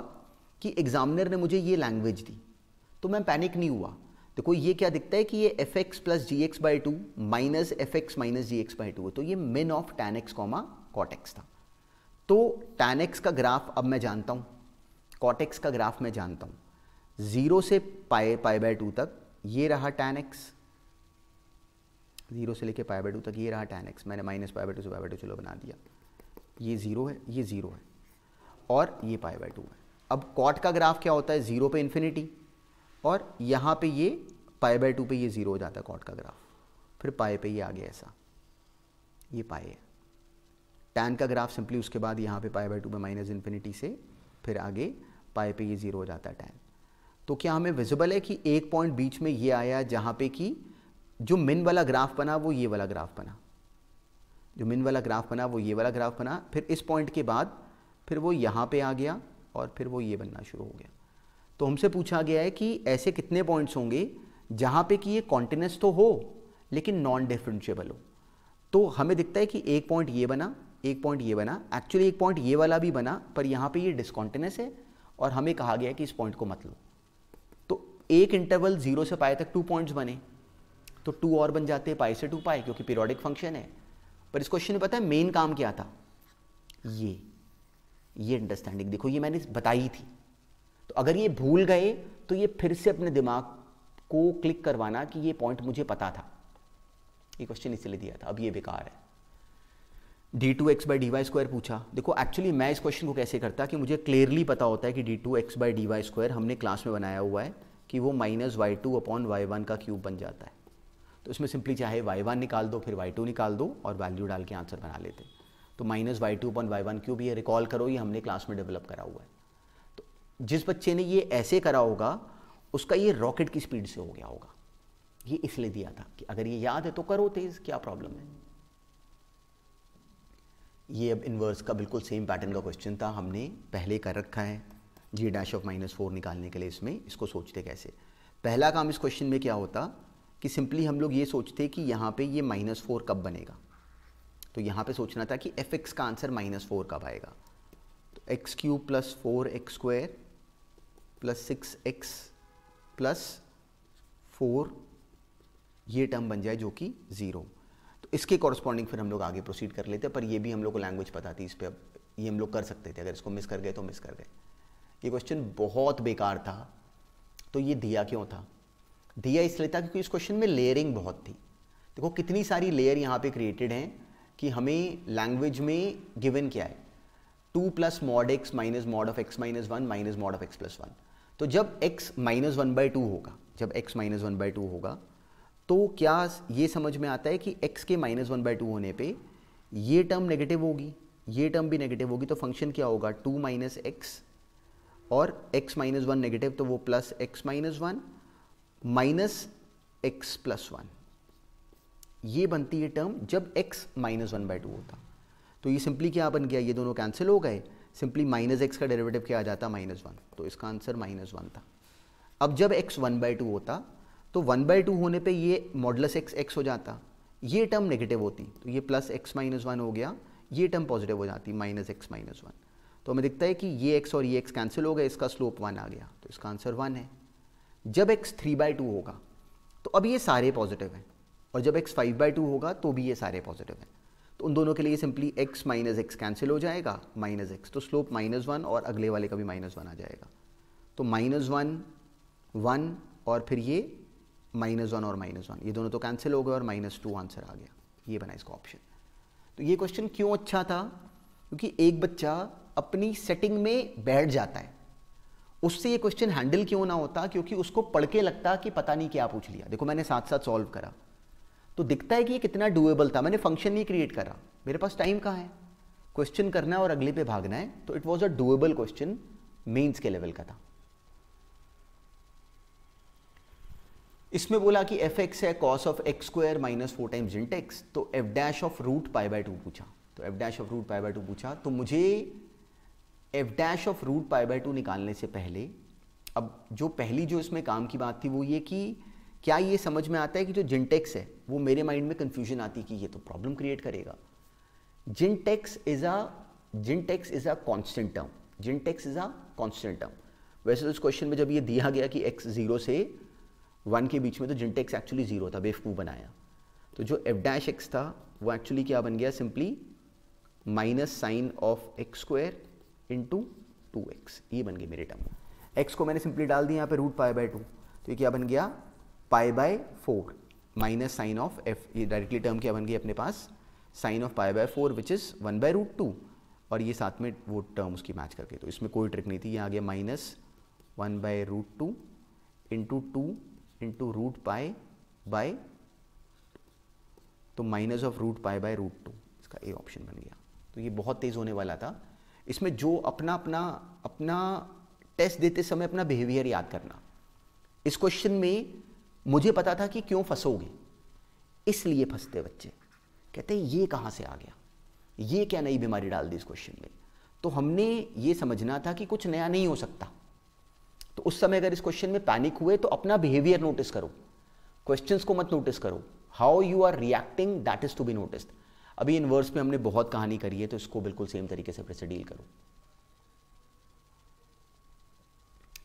कि एग्जामिनर ने मुझे ये लैंग्वेज दी तो मैं पैनिक नहीं हुआ देखो ये क्या दिखता है कि ये f x plus g x by two minus f x minus g x by two तो ये min of tan x comma cot x था तो टैन एक्स का ग्राफ अब मैं जानता हूँ कॉटेक्स का ग्राफ मैं जानता हूँ ज़ीरो से पाए पाए बाय टू तक ये रहा टैन एक्स ज़ीरो से लेके पाए बाय टू तक ये रहा टैन एक्स मैंने माइनस पाए बाय टू से पाए बाय टू चलो बना दिया ये ज़ीरो है ये ज़ीरो है और ये पाए बाय टू है अब कॉट का ग्राफ क्या होता है ज़ीरो पे इन्फिनिटी और यहाँ पे ये पाए बाय टू पे ये ज़ीरो हो जाता है कॉट का ग्राफ फिर पाए पे ये आ गया ऐसा ये पाए है टैन का ग्राफ सिंपली उसके बाद यहाँ पे पाए बाय टू पे माइनस इन्फिनिटी से फिर आगे पाए पे ये ज़ीरो हो जाता है टैन तो क्या हमें विजिबल है कि एक पॉइंट बीच में ये आया जहाँ पे कि जो मिन वाला ग्राफ बना वो ये वाला ग्राफ बना जो मिन वाला ग्राफ बना वो ये वाला ग्राफ बना फिर इस पॉइंट के बाद फिर वो यहाँ पे आ गया और फिर वो ये बनना शुरू हो गया तो हमसे पूछा गया है कि ऐसे कितने पॉइंट्स होंगे जहाँ पे कि ये कॉन्टिन्यूस तो हो लेकिन नॉन डिफ्रेंशियबल हो तो हमें दिखता है कि एक पॉइंट ये बना एक पॉइंट ये बना एक्चुअली एक पॉइंट ये वाला भी बना पर यहाँ पे ये डिसकॉन्टिन्यूस है और हमें कहा गया है कि इस पॉइंट को मत लो तो एक इंटरवल जीरो से पाए तक टू पॉइंट्स बने तो टू और बन जाते हैं से टू पाए क्योंकि पीरियोडिक फंक्शन है पर इस क्वेश्चन में पता है मेन काम क्या था ये ये अंडरस्टैंडिंग देखो ये मैंने बताई थी तो अगर ये भूल गए तो ये फिर से अपने दिमाग को क्लिक करवाना कि ये पॉइंट मुझे पता था ये क्वेश्चन इसलिए दिया था अब ये बेकार है d two x by d y square पूछा देखो एक्चुअली मैं इस क्वेश्चन को कैसे करता कि मुझे क्लियरली पता होता है कि d two x by d y square हमने क्लास में बनाया हुआ है कि वो minus y two upon y one का क्यूब बन जाता है तो इसमें सिंपली चाहे वाई वन निकाल दो फिर वाई टू निकाल दो और वैल्यू डाल के आंसर बना लेते तो minus y two upon y one cube ये रिकॉल करो ये हमने क्लास में डेवलप करा हुआ है जिस बच्चे ने ये ऐसे करा होगा उसका ये रॉकेट की स्पीड से हो गया होगा ये इसलिए दिया था कि अगर ये याद है तो करो तेज क्या प्रॉब्लम है ये अब इन्वर्स का बिल्कुल सेम पैटर्न का क्वेश्चन था हमने पहले कर रखा है g dash of minus four निकालने के लिए इसमें इसको सोचते कैसे पहला काम इस क्वेश्चन में क्या होता कि सिंपली हम लोग ये सोचते कि यहाँ पे ये माइनस फोर कब बनेगा तो यहाँ पे सोचना था कि एफ एक्स का आंसर माइनस फोर कब आएगा तो x cube plus four x square plus six x plus four ये टर्म बन जाए जो कि ज़ीरो तो इसके कॉरस्पॉन्डिंग फिर हम लोग आगे प्रोसीड कर लेते हैं पर ये भी हम लोग को लैंग्वेज पता थी इस पर अब ये हम लोग कर सकते थे अगर इसको मिस कर गए तो मिस कर गए ये क्वेश्चन बहुत बेकार था तो ये दिया क्यों था दिया इसलिए था क्योंकि इस क्वेश्चन में लेयरिंग बहुत थी देखो कितनी सारी लेयर यहाँ पे क्रिएटेड हैं कि हमें लैंग्वेज में गिवन क्या है two plus mod x minus mod of x minus one minus mod of x plus one तो जब x minus one by two होगा जब x minus one by two होगा तो क्या ये समझ में आता है कि x के माइनस वन बाई टू होने पे ये टर्म नेगेटिव होगी ये टर्म भी नेगेटिव होगी तो फंक्शन क्या होगा टू माइनस एक्स और x माइनस वन नेगेटिव तो वो plus x minus one minus x plus one ये बनती है टर्म जब x minus one by two होता तो ये सिंपली क्या बन गया ये दोनों कैंसिल हो गए सिंपली माइनस एक्स का डेरिवेटिव क्या आ जाता माइनस वन तो इसका आंसर माइनस वन था अब जब एक्स वन बाई टू होता तो वन बाई टू होने पे ये मॉडलस एक्स एक्स हो जाता ये टर्म नेगेटिव होती तो ये प्लस एक्स माइनस वन हो गया ये टर्म पॉजिटिव हो जाती माइनस एक्स माइनस वन तो हमें दिखता है कि ये एक्स और ये एक्स कैंसिल हो गया इसका स्लोप वन आ गया तो इसका आंसर वन है जब एक्स थ्री बाई टू होगा तो अब ये सारे पॉजिटिव हैं और जब एक्स फाइव बाई टू होगा तो भी ये सारे पॉजिटिव हैं तो उन दोनों के लिए simply x minus x cancel हो जाएगा माइनस एक्स तो स्लोप माइनस वन और अगले वाले का भी माइनस वन आ जाएगा तो माइनस वन वन और फिर ये माइनस वन और माइनस वन ये दोनों तो कैंसिल हो गए और माइनस टू आंसर आ गया ये बना इसका ऑप्शन तो ये क्वेश्चन क्यों अच्छा था क्योंकि एक बच्चा अपनी सेटिंग में बैठ जाता है उससे ये क्वेश्चन हैंडल क्यों ना होता क्योंकि उसको पढ़ के लगता कि पता नहीं क्या पूछ लिया देखो मैंने साथ साथ सॉल्व करा तो दिखता है कि ये कितना डूएबल था मैंने फंक्शन नहीं क्रिएट करा मेरे पास टाइम कहाँ है क्वेश्चन करना है और अगले पे भागना है तो it was a doable question mains के लेवल का था इसमें बोला कि एफ एक्स है cos of x square minus four times इंटेक्स तो f dash of root pi by two पूछा तो f dash of root pi by two पूछा तो मुझे f dash of root pi by two निकालने से पहले अब जो पहली जो इसमें काम की बात थी वो ये कि क्या ये समझ में आता है कि जो जिनटेक्स है वो मेरे माइंड में कन्फ्यूजन आती कि ये तो प्रॉब्लम क्रिएट करेगा जिनटेक्स इज अ जिनटेक्स इज अ कॉन्स्टेंट टर्म जिनटेक्स इज अ कॉन्स्टेंट टर्म वैसे तो इस क्वेश्चन में जब ये दिया गया कि एक्स जीरो से वन के बीच में तो जिनटेक्स एक्चुअली जीरो था बेवकूफ़ बनाया तो जो एफ डैश एक्स था वो एक्चुअली क्या बन गया simply minus sine of x square into two x ये बन गई मेरे टर्म एक्स को मैंने सिंपली डाल दिया यहाँ पे रूट पाए बाय टू तो ये क्या बन गया pi by four minus sine of f ये डायरेक्टली टर्म क्या बन गई अपने पास sine of pi by four which is one by root two और ये साथ में वो टर्म उसकी मैच करके तो इसमें कोई ट्रिक नहीं थी ये आ गया minus one by root two into two into root pi by तो minus of root pi by root two इसका ए ऑप्शन बन गया तो ये बहुत तेज़ होने वाला था इसमें जो अपना अपना अपना टेस्ट देते समय अपना बिहेवियर याद करना इस क्वेश्चन में मुझे पता था कि क्यों फंसोगे इसलिए फंसते बच्चे कहते ये कहाँ से आ गया ये क्या नई बीमारी डाल दी इस क्वेश्चन में तो हमने ये समझना था कि कुछ नया नहीं हो सकता तो उस समय अगर इस क्वेश्चन में पैनिक हुए तो अपना बिहेवियर नोटिस करो क्वेश्चन को मत नोटिस करो how you are reacting that is to be notice अभी इनवर्स पे हमने बहुत कहानी करी है तो इसको बिल्कुल सेम तरीके से फिर से डील करो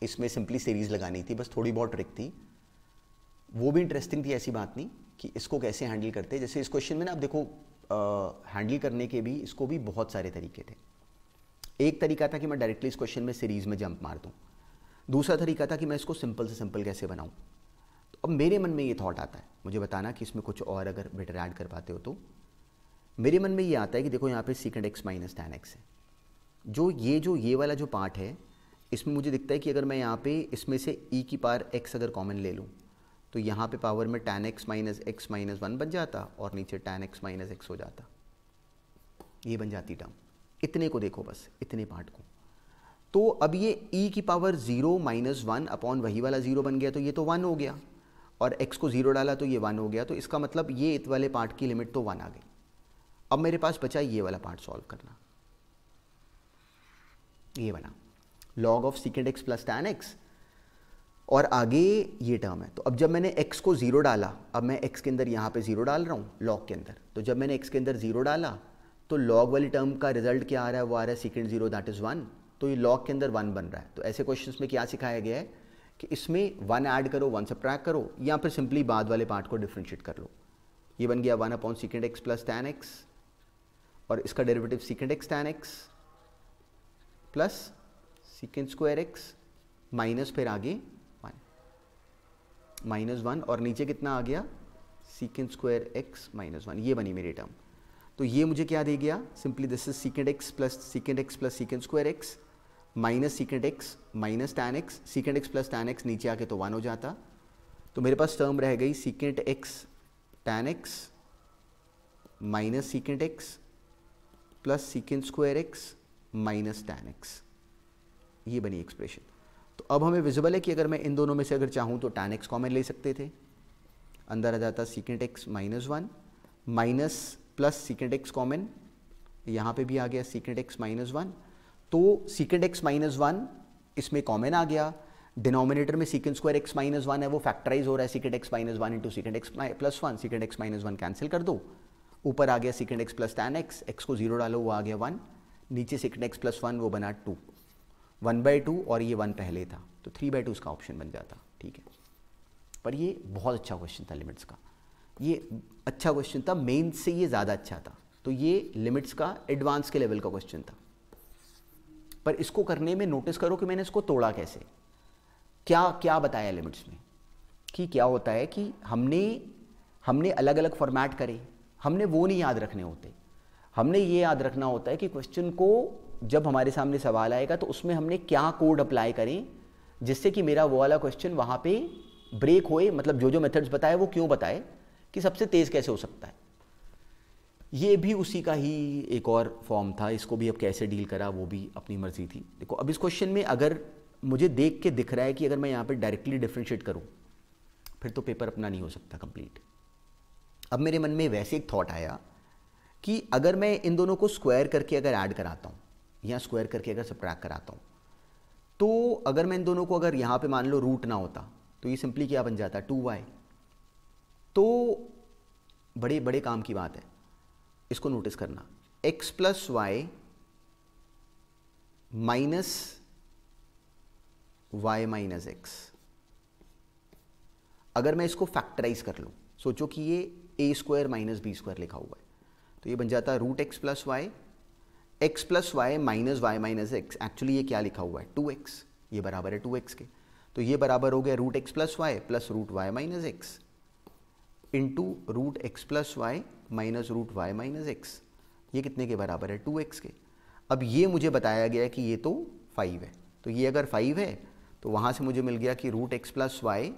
इसमें सिंपली सीरीज लगानी थी बस थोड़ी बहुत ट्रिक थी वो भी इंटरेस्टिंग थी ऐसी बात नहीं कि इसको कैसे हैंडल करते हैं जैसे इस क्वेश्चन में ना आप देखो हैंडल करने के भी इसको भी बहुत सारे तरीके थे एक तरीका था कि मैं डायरेक्टली इस क्वेश्चन में सीरीज़ में जंप मार दूँ दूसरा तरीका था कि मैं इसको सिंपल से सिंपल कैसे बनाऊँ तो अब मेरे मन में ये थॉट आता है मुझे बताना कि इसमें कुछ और अगर बेटर ऐड कर पाते हो तो मेरे मन में ये आता है कि देखो यहाँ पे secant x minus tan x है जो ये जो ये वाला जो पार्ट है इसमें मुझे दिखता है कि अगर मैं यहाँ पे इसमें से ई e की पार एक्स अगर कॉमन ले लूँ तो यहाँ पे पावर में tan x minus x minus one बन जाता और नीचे tan x माइनस एक्स हो जाता ये बन जाती टर्म इतने को देखो बस इतने पार्ट को तो अब ये e की power zero minus one upon वही वाला ज़ीरो बन गया तो ये तो वन हो गया और x को ज़ीरो डाला तो ये वन हो गया तो इसका मतलब ये इत वाले पार्ट की लिमिट तो वन आ गई अब मेरे पास बचा ये वाला पार्ट सॉल्व करना ये बना log of secant x plus tan x और आगे ये टर्म है तो अब जब मैंने x को ज़ीरो डाला अब मैं x के अंदर यहाँ पे ज़ीरो डाल रहा हूँ लॉग के अंदर तो जब मैंने x के अंदर ज़ीरो डाला तो लॉग वाली टर्म का रिजल्ट क्या आ रहा है वो आ रहा है secant zero that is one तो ये लॉग के अंदर वन बन रहा है तो ऐसे क्वेश्चन में क्या सिखाया गया है कि इसमें वन ऐड करो वन सब्ट्रैक करो या फिर सिंपली बाद वाले पार्ट को डिफ्रेंशिएट कर लो ये बन गया one upon secant x plus tan x और इसका derivative secant x tan x plus secant square x minus फिर आगे माइनस वन और नीचे कितना आ गया secant square x minus one ये बनी मेरी टर्म तो ये मुझे क्या दे गया simply this is secant x plus secant x plus secant square x minus secant x minus tan x secant x plus tan x नीचे आके तो वन हो जाता तो मेरे पास टर्म रह गई secant x tan x minus secant x plus secant square x minus tan x ये बनी एक्सप्रेशन अब हमें विजिबल है कि अगर मैं इन दोनों में से अगर चाहूँ तो टेन एक्स कॉमन ले सकते थे अंदर आ जाता secant x minus one minus plus secant x common यहाँ पे भी आ गया सीकेंट एक्स माइनस वन तो सीकेंट एक्स माइनस वन इसमें कॉमन आ गया डिनोमिनेटर में secant square x minus one है वो फैक्टराइज हो रहा है secant x minus one into secant x plus one secant x minus one cancel कर दो ऊपर आ गया secant x plus tan x x को जीरो डालो वो आ गया वन नीचे सीकेंट एक्स प्लस वन वो बना टू वन बाई टू और ये वन पहले था तो थ्री बाई टू इसका ऑप्शन बन जाता ठीक है पर ये बहुत अच्छा क्वेश्चन था लिमिट्स का ये अच्छा क्वेश्चन था मेन से ये ज़्यादा अच्छा था तो ये लिमिट्स का एडवांस के लेवल का क्वेश्चन था पर इसको करने में नोटिस करो कि मैंने इसको तोड़ा कैसे क्या क्या बताया लिमिट्स में कि क्या होता है कि हमने हमने अलग अलग फॉर्मेट करे हमने वो नहीं याद रखने होते हमने ये याद रखना होता है कि क्वेश्चन को जब हमारे सामने सवाल आएगा तो उसमें हमने क्या कोड अप्लाई करें जिससे कि मेरा वो वाला क्वेश्चन वहाँ पे ब्रेक होए मतलब जो जो मेथड्स बताए वो क्यों बताए कि सबसे तेज़ कैसे हो सकता है ये भी उसी का ही एक और फॉर्म था इसको भी अब कैसे डील करा वो भी अपनी मर्ज़ी थी देखो अब इस क्वेश्चन में अगर मुझे देख के दिख रहा है कि अगर मैं यहाँ पर डायरेक्टली डिफ्रेंशिएट करूँ फिर तो पेपर अपना नहीं हो सकता कंप्लीट अब मेरे मन में वैसे एक थॉट आया कि अगर मैं इन दोनों को स्क्वायर करके अगर ऐड कराता हूँ यहाँ स्क्वायर करके अगर सब कराता हूँ तो अगर मैं इन दोनों को अगर यहाँ पे मान लो रूट ना होता तो ये सिंपली क्या बन जाता टू वाई तो बड़े बड़े काम की बात है इसको नोटिस करना x plus y minus y minus x अगर मैं इसको फैक्टराइज कर लूँ सोचो कि ये a square minus b square लिखा हुआ है तो ये बन जाता है root x plus y x plus y minus y minus x actually ये क्या लिखा हुआ है टू एक्स ये बराबर है टू एक्स के तो ये बराबर हो गया root x plus y plus root y minus x into root x plus y minus root y minus x ये कितने के बराबर है टू एक्स के अब ये मुझे बताया गया कि ये तो फाइव है तो ये अगर फाइव है तो वहाँ से मुझे मिल गया कि root x plus y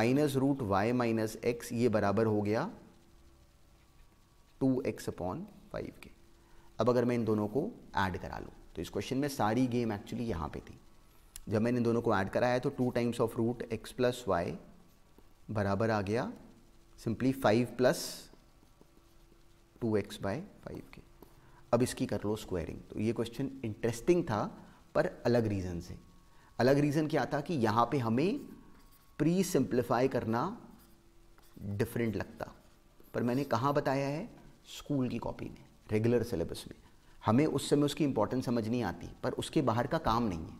minus root y minus x ये बराबर हो गया टू एक्स अपॉन फाइव के अब अगर मैं इन दोनों को ऐड करा लूँ तो इस क्वेश्चन में सारी गेम एक्चुअली यहाँ पे थी जब मैंने इन दोनों को ऐड कराया तो two times of root x plus y बराबर आ गया simply five plus two x by five के अब इसकी कर लो स्क्वायरिंग तो ये क्वेश्चन इंटरेस्टिंग था पर अलग रीज़न से अलग रीज़न क्या था कि यहाँ पे हमें प्री सिंप्लीफाई करना डिफरेंट लगता पर मैंने कहाँ बताया है स्कूल की कॉपी में रेगुलर सिलेबस में हमें उस समय उसकी इंपॉर्टेंस समझ नहीं आती पर उसके बाहर का काम नहीं है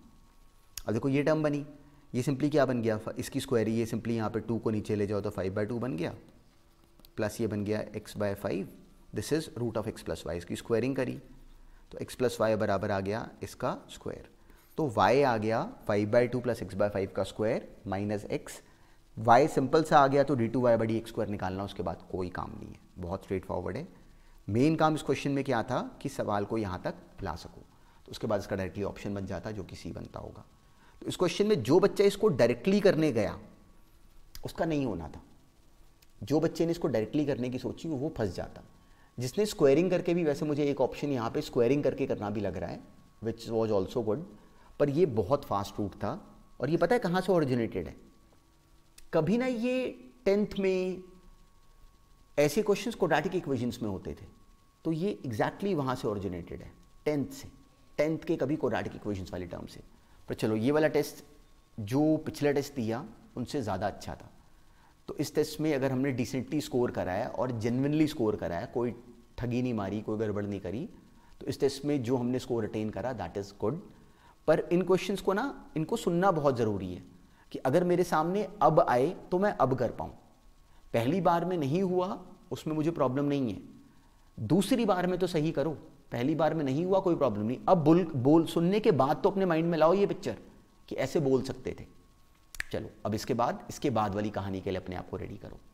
अब देखो ये टर्म बनी ये सिंपली क्या बन गया इसकी स्क्वायरी ये सिंपली यहाँ पे टू को नीचे ले जाओ तो फाइव बाई टू बन गया प्लस ये बन गया x by five this is root of x plus y इसकी स्क्वायरिंग करी तो एक्स प्लस वाई बराबर आ गया इसका स्क्वायर तो वाई आ गया five by two plus x by five का square minus x y simple सा आ गया तो डी टू वाई बड़ी एक्स स्क्वायर निकालना उसके बाद कोई काम नहीं है बहुत स्ट्रेट फॉरवर्ड है मेन काम इस क्वेश्चन में क्या था कि सवाल को यहाँ तक ला सको तो उसके बाद इसका डायरेक्टली ऑप्शन बन जाता जो कि सी बनता होगा तो इस क्वेश्चन में जो बच्चा इसको डायरेक्टली करने गया उसका नहीं होना था जो बच्चे ने इसको डायरेक्टली करने की सोची वो फंस जाता जिसने स्क्वायरिंग करके भी वैसे मुझे एक ऑप्शन यहाँ पे स्क्वायरिंग करके करना भी लग रहा है विच वॉज ऑल्सो गुड पर ये बहुत फास्ट रूट था और ये पता है कहाँ से ओरिजिनेटेड है कभी ना ये टेंथ में ऐसे क्वेश्चन कोडाटिक इक्वेशंस में होते थे तो ये एग्जैक्टली exactly वहाँ से ओरिजिनेटेड है टेंथ से टेंथ के कभी कोराटिक इक्वेशंस वाले टर्म से पर चलो ये वाला टेस्ट जो पिछला टेस्ट दिया उनसे ज़्यादा अच्छा था तो इस टेस्ट में अगर हमने डिसेंटली स्कोर कराया और जेनविनली स्कोर कराया कोई ठगी नहीं मारी कोई गड़बड़ नहीं करी तो इस टेस्ट में जो हमने स्कोर अटेन करा दैट इज़ गुड पर इन क्वेश्चंस को ना इनको सुनना बहुत ज़रूरी है कि अगर मेरे सामने अब आए तो मैं अब कर पाऊँ पहली बार में नहीं हुआ उसमें मुझे प्रॉब्लम नहीं है दूसरी बार में तो सही करो पहली बार में नहीं हुआ कोई प्रॉब्लम नहीं अब बोल बोल सुनने के बाद तो अपने माइंड में लाओ ये पिक्चर कि ऐसे बोल सकते थे चलो अब इसके बाद इसके बाद वाली कहानी के लिए अपने आप को रेडी करो